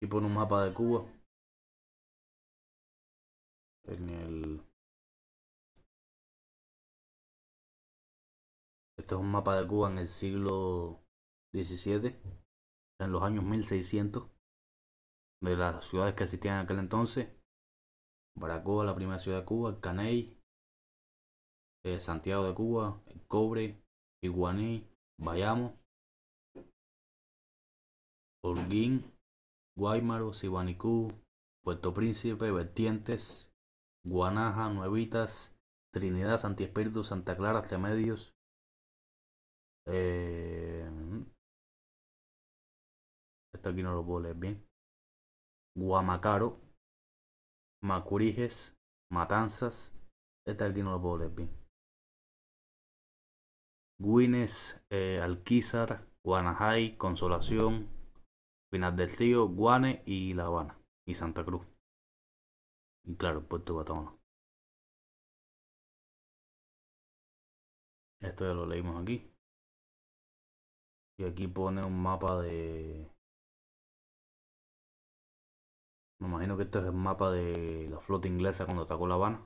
Y por un mapa de Cuba en el... Este es un mapa de Cuba en el siglo XVII, en los años 1600, de las ciudades que existían en aquel entonces. Baracoa, la primera ciudad de Cuba, Caney, eh, Santiago de Cuba, Cobre, Iguaní, Bayamo, Holguín, Guaymaro, Sibanicú, Puerto Príncipe, Vertientes, Guanaja, Nuevitas, Trinidad, Santi Espíritu, Santa Clara, Remedios. Eh, mm. esto aquí no lo puedo leer bien. Guamacaro, Macuriges, Matanzas. Este aquí no lo puedo leer bien. Guines, eh, Alquizar, Guanajay, Consolación, Final del Tío, Guane y La Habana y Santa Cruz. Y claro, puerto Batona. Esto ya lo leímos aquí. Y aquí pone un mapa de... Me imagino que esto es el mapa de la flota inglesa cuando atacó La Habana.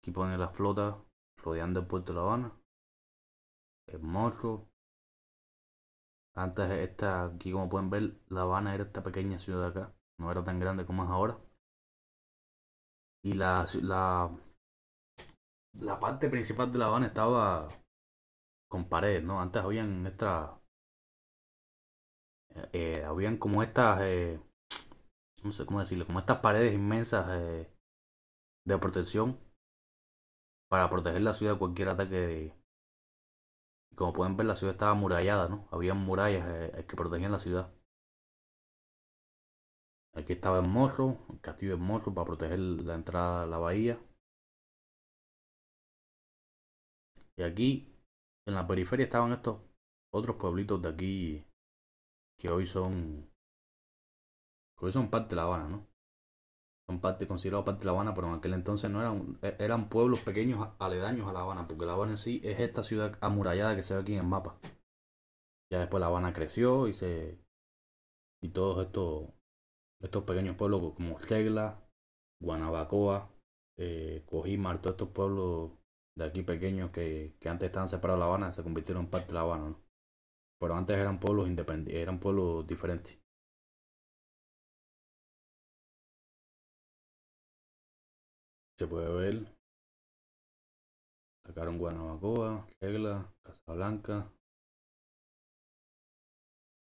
Aquí pone la flota rodeando el puerto de La Habana. Hermoso. Antes esta, aquí como pueden ver, La Habana era esta pequeña ciudad acá. No era tan grande como es ahora y la, la, la parte principal de La Habana estaba con paredes, ¿no? Antes habían estas... Eh, eh, habían como estas... Eh, no sé cómo decirlo, como estas paredes inmensas de protección para proteger la ciudad de cualquier ataque. De... Como pueden ver, la ciudad estaba amurallada, ¿no? Habían murallas que protegían la ciudad. Aquí estaba el morro, el castillo morro para proteger la entrada a la bahía. Y aquí, en la periferia, estaban estos otros pueblitos de aquí que hoy son. hoy son parte de La Habana, ¿no? Son parte, considerados parte de La Habana, pero en aquel entonces no eran, e, eran pueblos pequeños aledaños a La Habana, porque La Habana en sí es esta ciudad amurallada que se ve aquí en el mapa. Ya después La Habana creció y se. y todos estos estos pequeños pueblos como Segla, Guanabacoa, eh, Cojimar, todos estos pueblos de aquí pequeños que, antes estaban separados de La Habana, se convirtieron en parte de La Habana, Pero antes eran pueblos independientes, eran pueblos diferentes. Se puede ver. Sacaron Guanabacoa, Regla, Casablanca.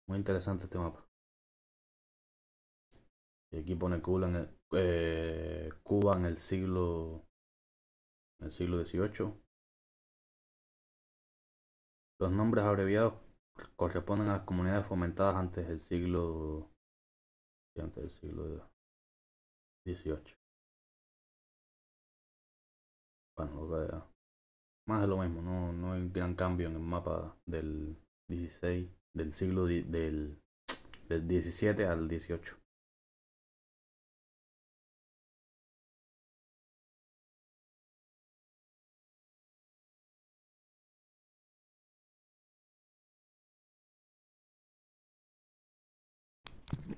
Muy interesante este mapa aquí pone Cuba en el, eh, Cuba en el siglo el siglo XVIII. Los nombres abreviados corresponden a las comunidades fomentadas antes del siglo antes del siglo XVIII. Bueno, lo que, más de lo mismo, no, no hay gran cambio en el mapa del 16, del siglo del, del 17 al 18.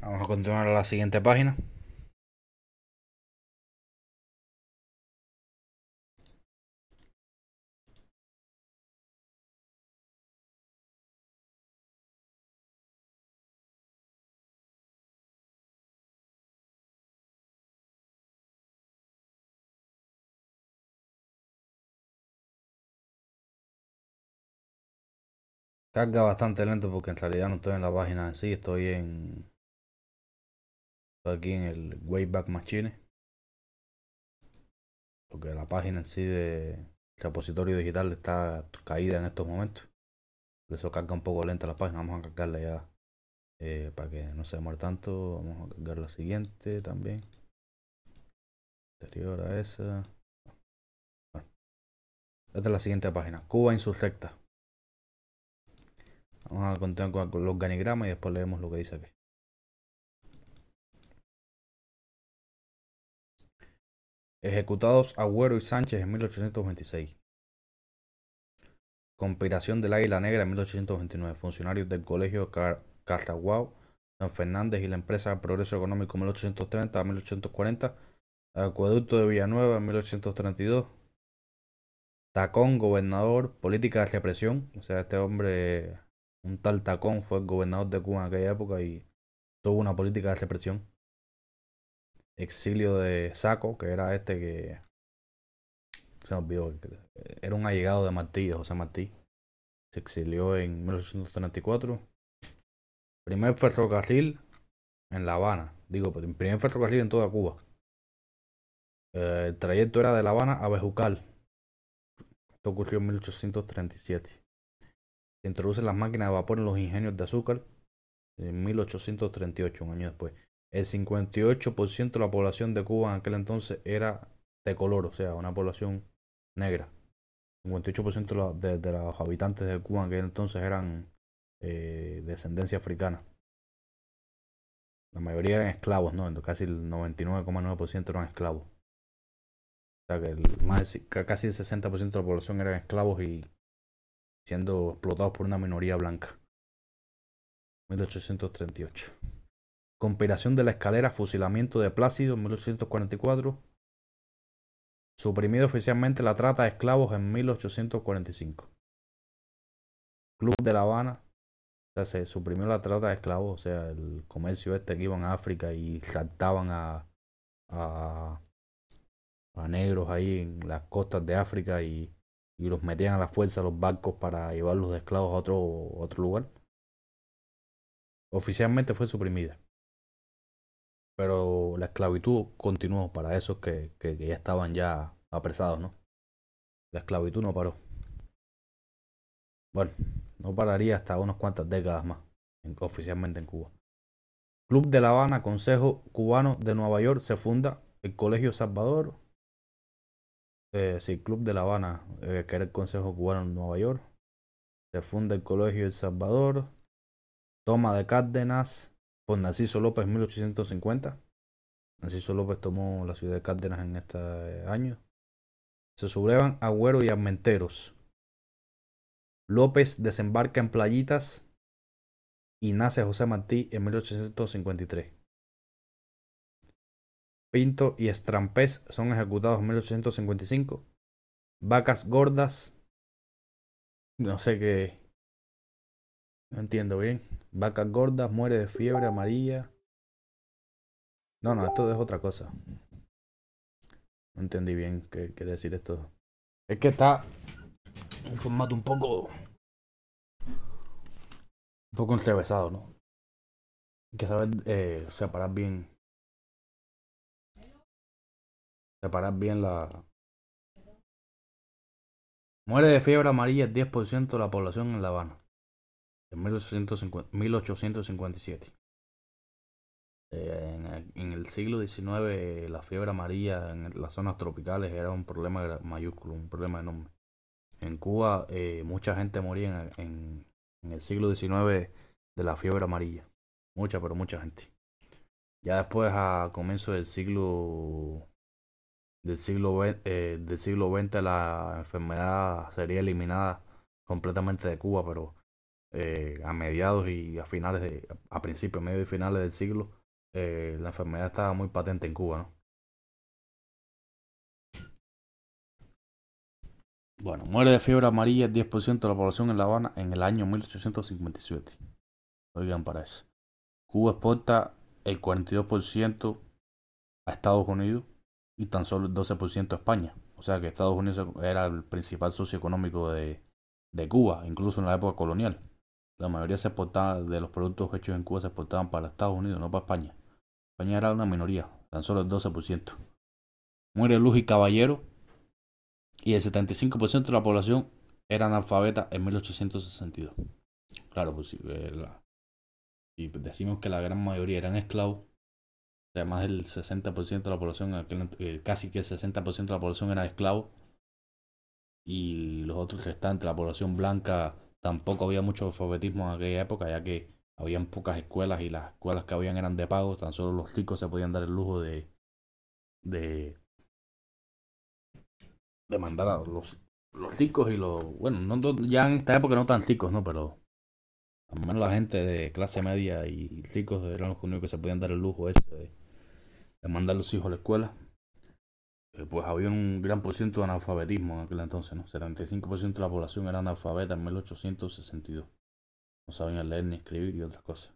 Vamos a continuar a la siguiente página. carga bastante lento porque en realidad no estoy en la página en sí, estoy en aquí en el Wayback Machine. Porque la página en sí de repositorio digital está caída en estos momentos. Por eso carga un poco lenta la página. Vamos a cargarla ya eh, para que no se demore tanto. Vamos a cargar la siguiente también. Anterior a esa. Esta es la siguiente página. Cuba insurrecta. Vamos a contar con los organigrama y después leemos lo que dice aquí. Ejecutados Agüero y Sánchez en 1826. Conspiración del Águila Negra en 1829. Funcionarios del Colegio Carraguau, San Don Fernández y la empresa Progreso Económico 1830 a 1840. Acueducto de Villanueva en 1832. Tacón, gobernador, política de represión. O sea, este hombre, un tal Tacón, fue gobernador de Cuba en aquella época y tuvo una política de represión exilio de Saco, que era este que se me olvidó, era un allegado de Martí, de José Martí. Se exilió en 1834. Primer ferrocarril en La Habana, digo, primer ferrocarril en toda Cuba. Eh, el trayecto era de La Habana a Bejucal. Esto ocurrió en 1837. Se introducen las máquinas de vapor en los ingenios de azúcar en 1838, un año después el 58% de la población de Cuba en aquel entonces era de color, o sea, una población negra. 58% de, los habitantes de Cuba en aquel entonces eran eh, descendencia africana. La mayoría eran esclavos, ¿no? Casi el 99,9% eran esclavos. O sea que casi el 60% de la población eran esclavos y siendo explotados por una minoría blanca. 1838. Conspiración de la escalera, fusilamiento de Plácido en 1844. Suprimido oficialmente la trata de esclavos en 1845. Club de La Habana. O sea, se suprimió la trata de esclavos, o sea, el comercio este que iban a África y saltaban a, a, negros ahí en las costas de África y, los metían a la fuerza a los barcos para llevarlos de esclavos a otro, a otro lugar. Oficialmente fue suprimida pero la esclavitud continuó para esos que, ya estaban ya apresados, ¿no? La esclavitud no paró. Bueno, no pararía hasta unas cuantas décadas más, oficialmente en Cuba. Club de La Habana, Consejo Cubano de Nueva York, se funda el Colegio Salvador. Eh, sí, Club de La Habana, eh, que era el Consejo Cubano de Nueva York. Se funda el Colegio El Salvador. Toma de Cárdenas, por pues Narciso López en 1850. Narciso López tomó la ciudad de Cárdenas en este eh, año. Se sublevan Agüero y Amenteros López desembarca en Playitas y nace José Martí en 1853. Pinto y Estrampés son ejecutados en 1855. Vacas gordas. No sé qué. No entiendo bien. Vacas gordas, muere de fiebre amarilla. No, no, esto es otra cosa. No entendí bien qué decir esto. Es que está en formato un poco. Un poco entrevesado, ¿no? Hay que saber eh, separar bien. Separar bien la. Muere de fiebre amarilla el 10% de la población en La Habana. 1857. Eh, en, el siglo XIX la fiebre amarilla en las zonas tropicales era un problema mayúsculo, un problema enorme. En Cuba eh, mucha gente moría en, el siglo XIX de la fiebre amarilla. Mucha, pero mucha gente. Ya después a comienzos del siglo del siglo, eh, del siglo XX la enfermedad sería eliminada completamente de Cuba, pero eh, a mediados y a finales de, a principios, medio y finales del siglo, eh, la enfermedad estaba muy patente en Cuba, ¿no? Bueno, muere de fiebre amarilla el 10% de la población en La Habana en el año 1857. Oigan para eso. Cuba exporta el 42% a Estados Unidos y tan solo el 12% a España. O sea que Estados Unidos era el principal socio económico de Cuba, incluso en la época colonial la mayoría se exportaba, de los productos hechos en Cuba se exportaban para Estados Unidos, no para España. España era una minoría, tan solo el 12%. Muere Luz y Caballero y el 75% de la población era analfabeta en 1862. Claro, pues eh, si, decimos que la gran mayoría eran esclavos, además sea, más del 60% de la población, eh, casi que el 60% de la población era esclavo, y los otros restantes, la población blanca Tampoco había mucho alfabetismo en aquella época, ya que había pocas escuelas y las escuelas que habían eran de pago, tan solo los ricos se podían dar el lujo de de, mandar a los los ricos y los bueno, no, ya en esta época no tan ricos, no, pero al menos la gente de clase media y ricos eran los únicos que se podían dar el lujo de mandar a los hijos a la escuela. Eh, pues había un gran por de analfabetismo en aquel entonces, ¿no? 75% de la población era analfabeta en 1862. No sabían leer ni escribir y otras cosas.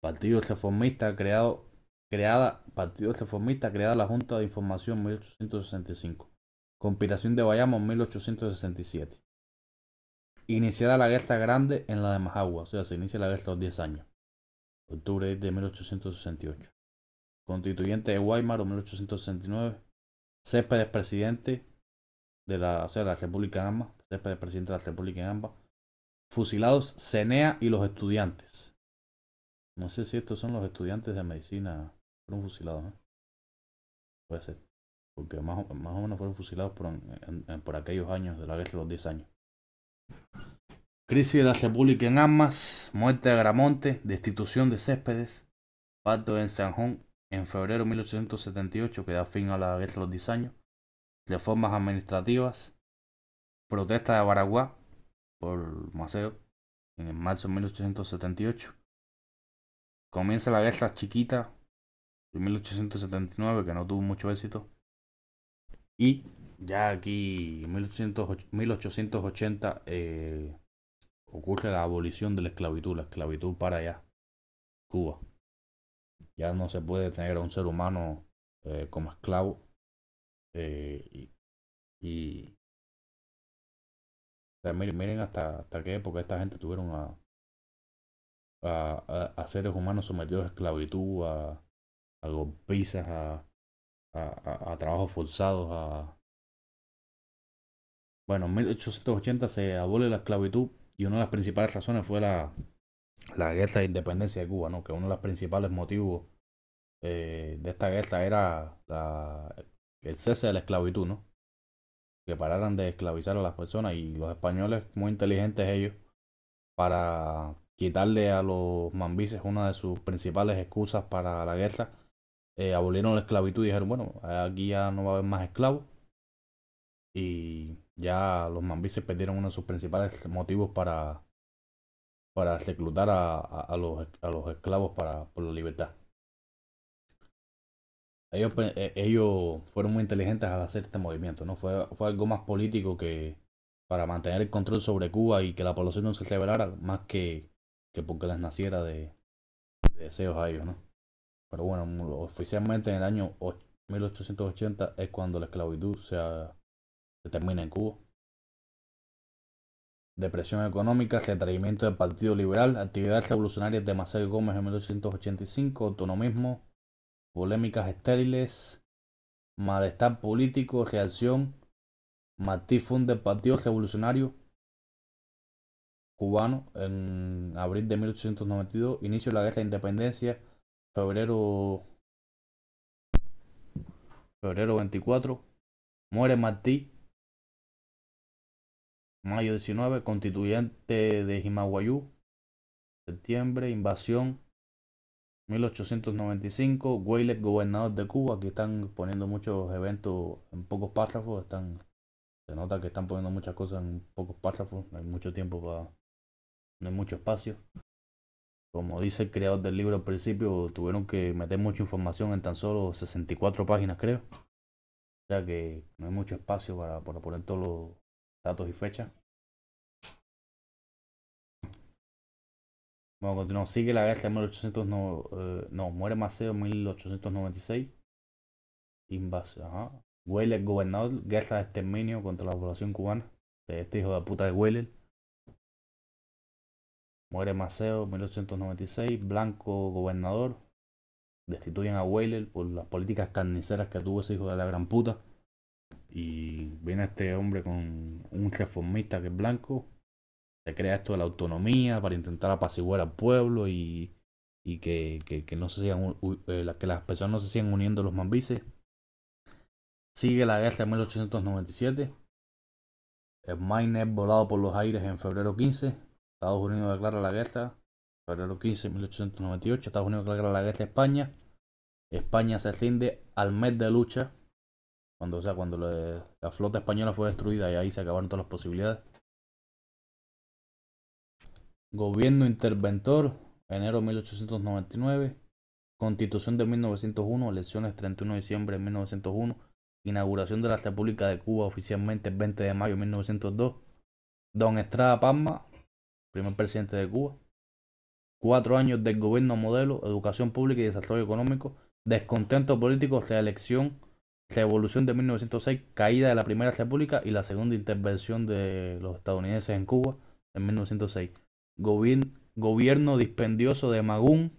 Partido reformista creado, creada, Partido reformista creada la Junta de Información en 1865. Conspiración de Bayamo en 1867. Iniciada la Guerra Grande en la de Majagua, o sea, se inicia la guerra a los 10 años. Octubre de 1868. Constituyente de Guaymar en 1869 Céspedes presidente de la, la República en Ambas, Céspedes presidente de la República en Ambas, fusilados Cenea y los estudiantes. No sé si estos son los estudiantes de medicina, fueron fusilados, ¿eh? Puede ser, porque más o, menos fueron fusilados por, aquellos años de la guerra de los 10 años. Crisis de la República en armas, muerte de Gramonte. destitución de Céspedes, pacto en Juan. En febrero de 1878, que da fin a la Guerra de los 10 Años, reformas administrativas, protesta de Baraguá por Maceo, en marzo de 1878. Comienza la Guerra Chiquita de 1879, que no tuvo mucho éxito. Y ya aquí, en 1880, eh, ocurre la abolición de la esclavitud, la esclavitud para allá, Cuba. Ya no se puede tener a un ser humano eh, como esclavo. Eh, y, miren, hasta, hasta qué época esta gente tuvieron a, a, seres humanos sometidos a esclavitud, a, a golpizas, a, trabajos forzados, a... Bueno, en 1880 se abole la esclavitud y una de las principales razones fue la, la guerra de independencia de Cuba, que uno de los principales motivos eh, de esta guerra era el cese de la esclavitud, ¿no? que pararan de esclavizar a las personas y los españoles, muy inteligentes ellos, para quitarle a los mambises una de sus principales excusas para la guerra, eh, abolieron la esclavitud y dijeron, bueno, aquí ya no va a haber más esclavos. Y ya los mambises perdieron uno de sus principales motivos para para reclutar a, los, esclavos para, por la libertad. Pues, e, ellos, fueron muy inteligentes al hacer este movimiento, ¿no? Fue, fue algo más político que para mantener el control sobre Cuba y que la población no se rebelara más que, porque les naciera de, deseos a ellos, ¿no? Pero bueno, oficialmente en el año 1880 es cuando la esclavitud se termina en Cuba depresión económica, retraimiento del Partido Liberal, actividades revolucionarias de Maceo Gómez en 1885, autonomismo, polémicas estériles, malestar político, reacción, Martí funde el Partido Revolucionario Cubano en abril de 1892, inicio de la Guerra de Independencia, febrero, febrero 24, muere Martí Mayo 19, constituyente de Himaguayú. Septiembre, invasión 1895, weyler gobernador de Cuba. Aquí están poniendo muchos eventos en pocos párrafos. Están, se nota que están poniendo muchas cosas en pocos párrafos. No hay mucho tiempo para. No hay mucho espacio. Como dice el creador del libro al principio, tuvieron que meter mucha información en tan solo 64 páginas, creo. O sea que no hay mucho espacio para, para poner todos los datos y fechas. Bueno, continuamos. Sigue la guerra de 1809 no, muere Maceo en 1896. Invasión. gobernador, guerra de exterminio contra la población cubana. De este hijo de puta de Weyler. Muere Maceo 1896. Blanco, gobernador. Destituyen a Weyler por las políticas carniceras que tuvo ese hijo de la gran puta y viene este hombre con un reformista que es blanco, se crea esto de la autonomía para intentar apaciguar al pueblo y, que, no se eh, que las personas no se sigan uniendo los mambises. Sigue la guerra de 1897. El Maine es volado por los aires en febrero 15. Estados Unidos declara la guerra. Febrero 15 1898. Estados Unidos declara la guerra a España. España se rinde al mes de lucha cuando, o sea, cuando la flota española fue destruida y ahí se acabaron todas las posibilidades. Gobierno interventor, enero de 1899. Constitución de 1901, elecciones 31 de diciembre de 1901, inauguración de la República de Cuba oficialmente el 20 de mayo de 1902. Don Estrada Palma, primer presidente de Cuba. Cuatro años de gobierno modelo, educación pública y desarrollo económico, descontento político, reelección Revolución de 1906, caída de la Primera República y la segunda intervención de los estadounidenses en Cuba en 1906. gobierno dispendioso de Magún.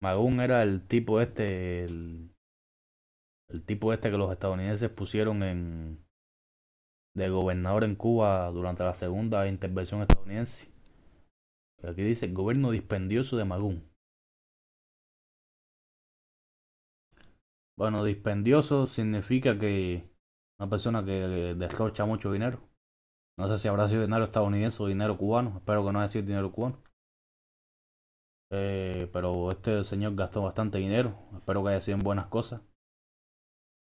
Magún era el tipo este, el, tipo este que los estadounidenses pusieron en, de gobernador en Cuba durante la segunda intervención estadounidense. Aquí dice gobierno dispendioso de Magún. Bueno, dispendioso significa que una persona que derrocha mucho dinero. No sé si habrá sido dinero estadounidense o dinero cubano. Espero que no haya sido dinero cubano. Eh, pero este señor gastó bastante dinero. Espero que haya sido en buenas cosas.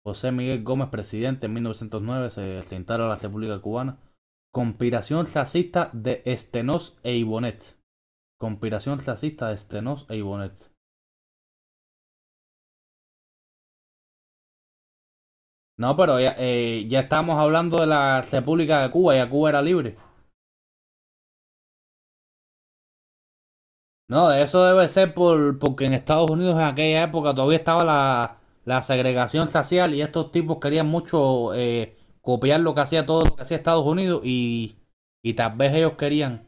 José Miguel Gómez, presidente en 1909, se instala a la República Cubana. Conspiración racista de Estenos e Ibonet. Conspiración racista de Estenos e Ibonet. No, pero ya, eh, ya estamos hablando de la República de Cuba, ya Cuba era libre. No, eso debe ser por, porque en Estados Unidos en aquella época todavía estaba la, segregación racial y estos tipos querían mucho eh, copiar lo que hacía todo lo que hacía Estados Unidos y, tal vez ellos querían.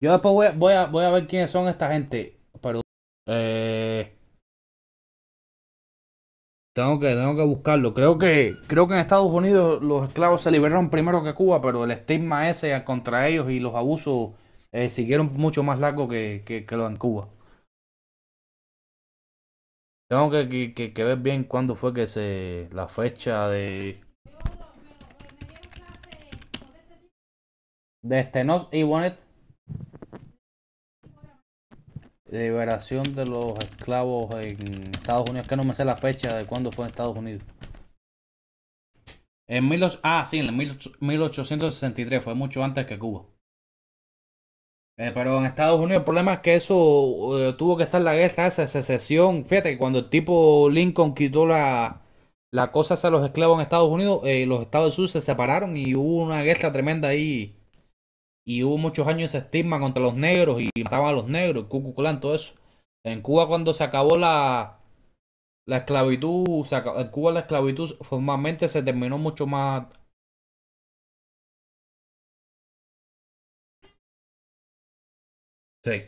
Yo después voy, voy, a, voy a ver quiénes son esta gente, pero... Eh, tengo que, tengo que buscarlo. Creo que, creo que en Estados Unidos los esclavos se liberaron primero que Cuba, pero el estigma ese contra ellos y los abusos eh, siguieron mucho más largo que, que, en Cuba. Tengo que, ver bien cuándo fue que se. la fecha de. De este, no y Bonnet liberación de los esclavos en Estados Unidos. Que no me sé la fecha de cuándo fue en Estados Unidos. En mil ah, sí, en 1863, fue mucho antes que Cuba. Eh, pero en Estados Unidos el problema es que eso eh, tuvo que estar la guerra, esa secesión. Fíjate que cuando el tipo Lincoln quitó la, la cosa a los esclavos en Estados Unidos, eh, los estados Unidos se separaron y hubo una guerra tremenda ahí y hubo muchos años ese estigma contra los negros y mataban a los negros, cucu todo eso. En Cuba cuando se acabó la, la esclavitud, en Cuba la esclavitud formalmente se terminó mucho más... Sí.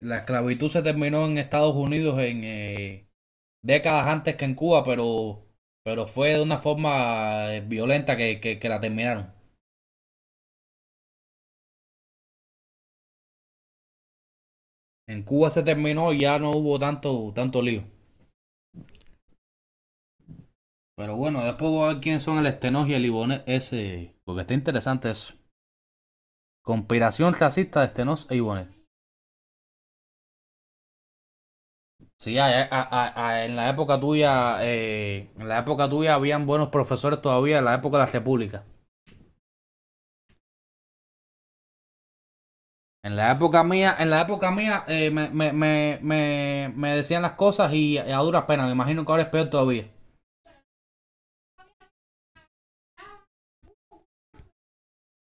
La esclavitud se terminó en Estados Unidos en eh, décadas antes que en Cuba, pero, pero fue de una forma eh, violenta que, que la terminaron. en Cuba se terminó y ya no hubo tanto, tanto lío. Pero bueno, después voy a ver quiénes son el Estenos y el Ibonet. ese, porque está interesante eso. Conspiración racista de Estenos e Ibonet. Sí, en la época tuya, eh, en la época tuya habían buenos profesores todavía, en la época de la República. En la época mía, en la época mía eh, me, me, me, me, decían las cosas y, a duras penas. Me imagino que ahora es peor todavía.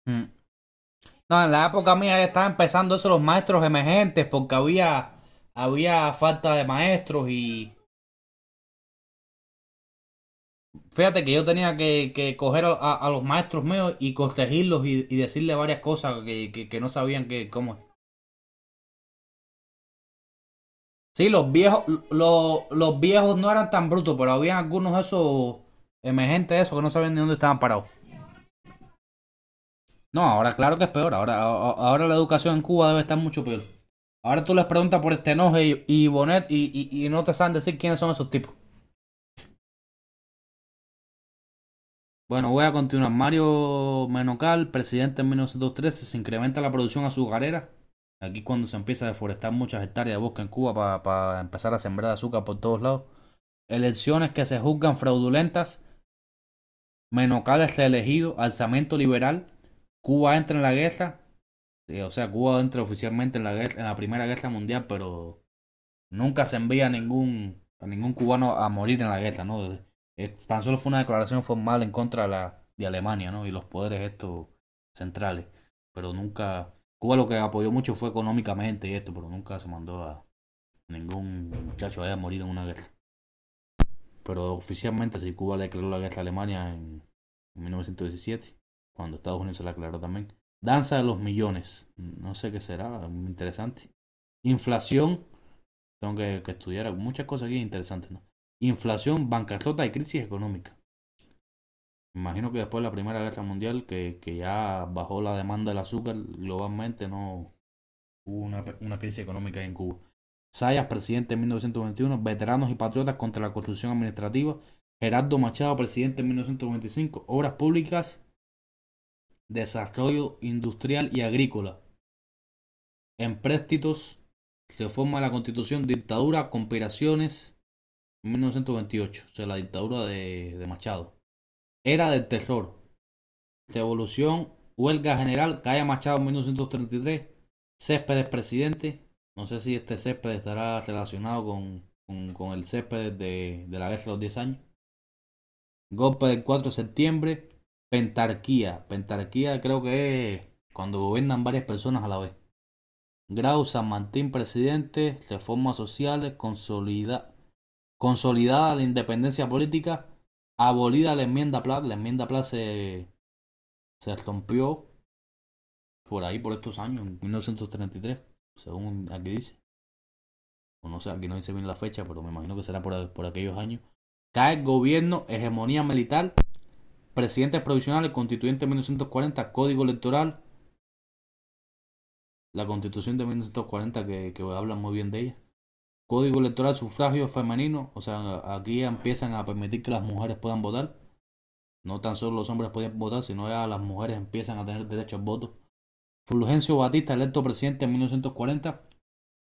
Mm. No, en la época mía ya estaban empezando eso los maestros emergentes porque había, había falta de maestros y, Fíjate que yo tenía que, coger a, los maestros míos y corregirlos y, y decirle varias cosas que, no sabían que cómo. Sí, los viejos, los, viejos no eran tan brutos, pero había algunos de esos emergentes esos que no sabían ni dónde estaban parados. No, ahora claro que es peor. Ahora, ahora la educación en Cuba debe estar mucho peor. Ahora tú les preguntas por este enoje y, Bonet y no te saben decir quiénes son esos tipos. Bueno, voy a continuar. Mario Menocal, presidente en 1913, se incrementa la producción azucarera. Aquí cuando se empieza a deforestar muchas hectáreas de bosque en Cuba para empezar a sembrar azúcar por todos lados. Elecciones que se juzgan fraudulentas. Menocal es elegido. Alzamiento liberal. Cuba entra en la guerra. Eh, o sea, Cuba entra oficialmente en la, guerra, en la Primera Guerra Mundial, pero nunca se envía ningún, a ningún cubano a morir en la guerra, ¿no? Eh, tan solo fue una declaración formal en contra de, Alemania ¿no? y los poderes estos centrales. Pero nunca. Cuba lo que apoyó mucho fue económicamente y esto, pero nunca se mandó a ningún muchacho a morir en una guerra. Pero oficialmente si Cuba le declaró la guerra a Alemania en 1917, cuando Estados Unidos se la aclaró también. Danza de los millones, no sé qué será, interesante. Inflación, tengo que, que estudiar muchas cosas aquí interesantes, ¿no? inflación, bancarrota y crisis económica. imagino que después de la Primera Guerra Mundial, que, que ya bajó la demanda del azúcar globalmente, no hubo una, crisis económica en Cuba. Sayas, presidente en 1921, veteranos y patriotas contra la corrupción administrativa. Gerardo Machado, presidente en 1925, obras públicas, desarrollo industrial y agrícola. Empréstitos, reforma de la constitución, dictadura, conspiraciones, 1928, o sea, la dictadura de, Machado. Era del terror. Revolución, huelga general, cae Machado en 1933. Céspedes presidente. No sé si este césped estará relacionado con, el césped de, de, la guerra de los 10 años. Golpe del 4 de septiembre. Pentarquía. Pentarquía creo que es cuando gobiernan varias personas a la vez. Grau, San presidente. Reformas sociales. Consolida, consolidada la independencia política, abolida la enmienda PLA, La enmienda Platt se, se rompió por ahí, por estos años, en 1933, según aquí dice. O no sé, aquí no dice bien la fecha, pero me imagino que será por, aquellos años. Cae el gobierno, hegemonía militar, presidentes provisionales, constituyente de 1940, código electoral. La constitución de 1940 que, que hablan muy bien de ella. Código electoral, sufragio femenino, o sea, aquí empiezan a permitir que las mujeres puedan votar. No tan solo los hombres pueden votar, sino ya las mujeres empiezan a tener derecho al voto. Fulgencio Batista, electo presidente en 1940.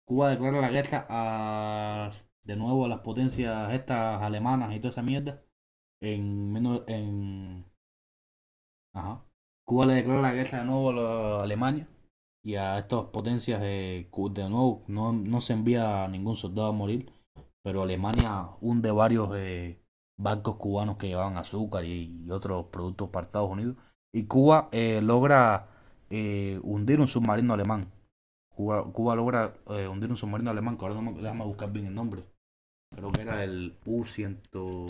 Cuba declara la guerra a, de nuevo a las potencias estas alemanas y toda esa mierda. En, en, ajá. Cuba le declara la guerra de nuevo a Alemania y a estas potencias de, nuevo no, no, se envía ningún soldado a morir, pero Alemania hunde varios eh, barcos cubanos que llevaban azúcar y, otros productos para Estados Unidos. Y Cuba eh, logra eh, hundir un submarino alemán. Cuba, logra eh, hundir un submarino alemán, que ahora no me, déjame buscar bien el nombre. Creo que era el U-100.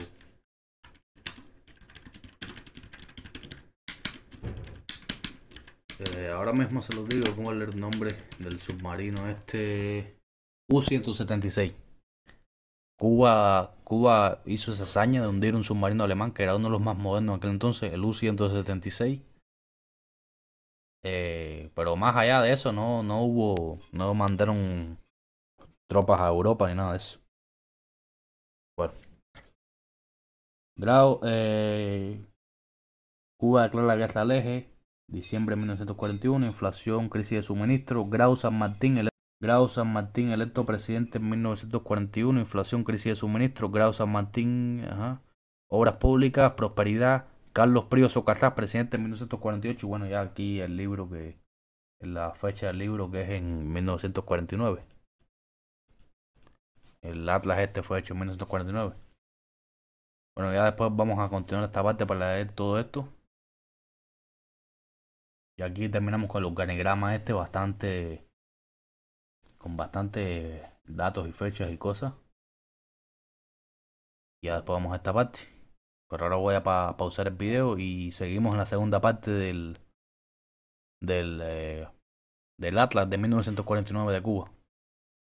Eh, ahora mismo se los digo cómo es el nombre del submarino este U-176. Cuba, Cuba hizo esa hazaña de hundir un submarino alemán que era uno de los más modernos en aquel entonces, el U-176. Eh, pero más allá de eso, no, no hubo, no mandaron tropas a Europa ni nada de eso. Bueno. Grau, eh, Cuba declara la guerra al eje. Diciembre de 1941, inflación, crisis de suministro. Grau San Martín, Grau San Martín electo presidente en 1941, inflación, crisis de suministro. Grau San Martín, obras públicas, prosperidad. Carlos Prío Socarrás, presidente en 1948. Bueno, ya aquí el libro que. La fecha del libro que es en 1949. El Atlas este fue hecho en 1949. Bueno, ya después vamos a continuar esta parte para leer todo esto. Y aquí terminamos con el organigrama este bastante con bastante datos y fechas y cosas. Ya después vamos a esta parte. Pero ahora voy a pausar el video y seguimos en la segunda parte del del, eh, del Atlas de 1949 de Cuba.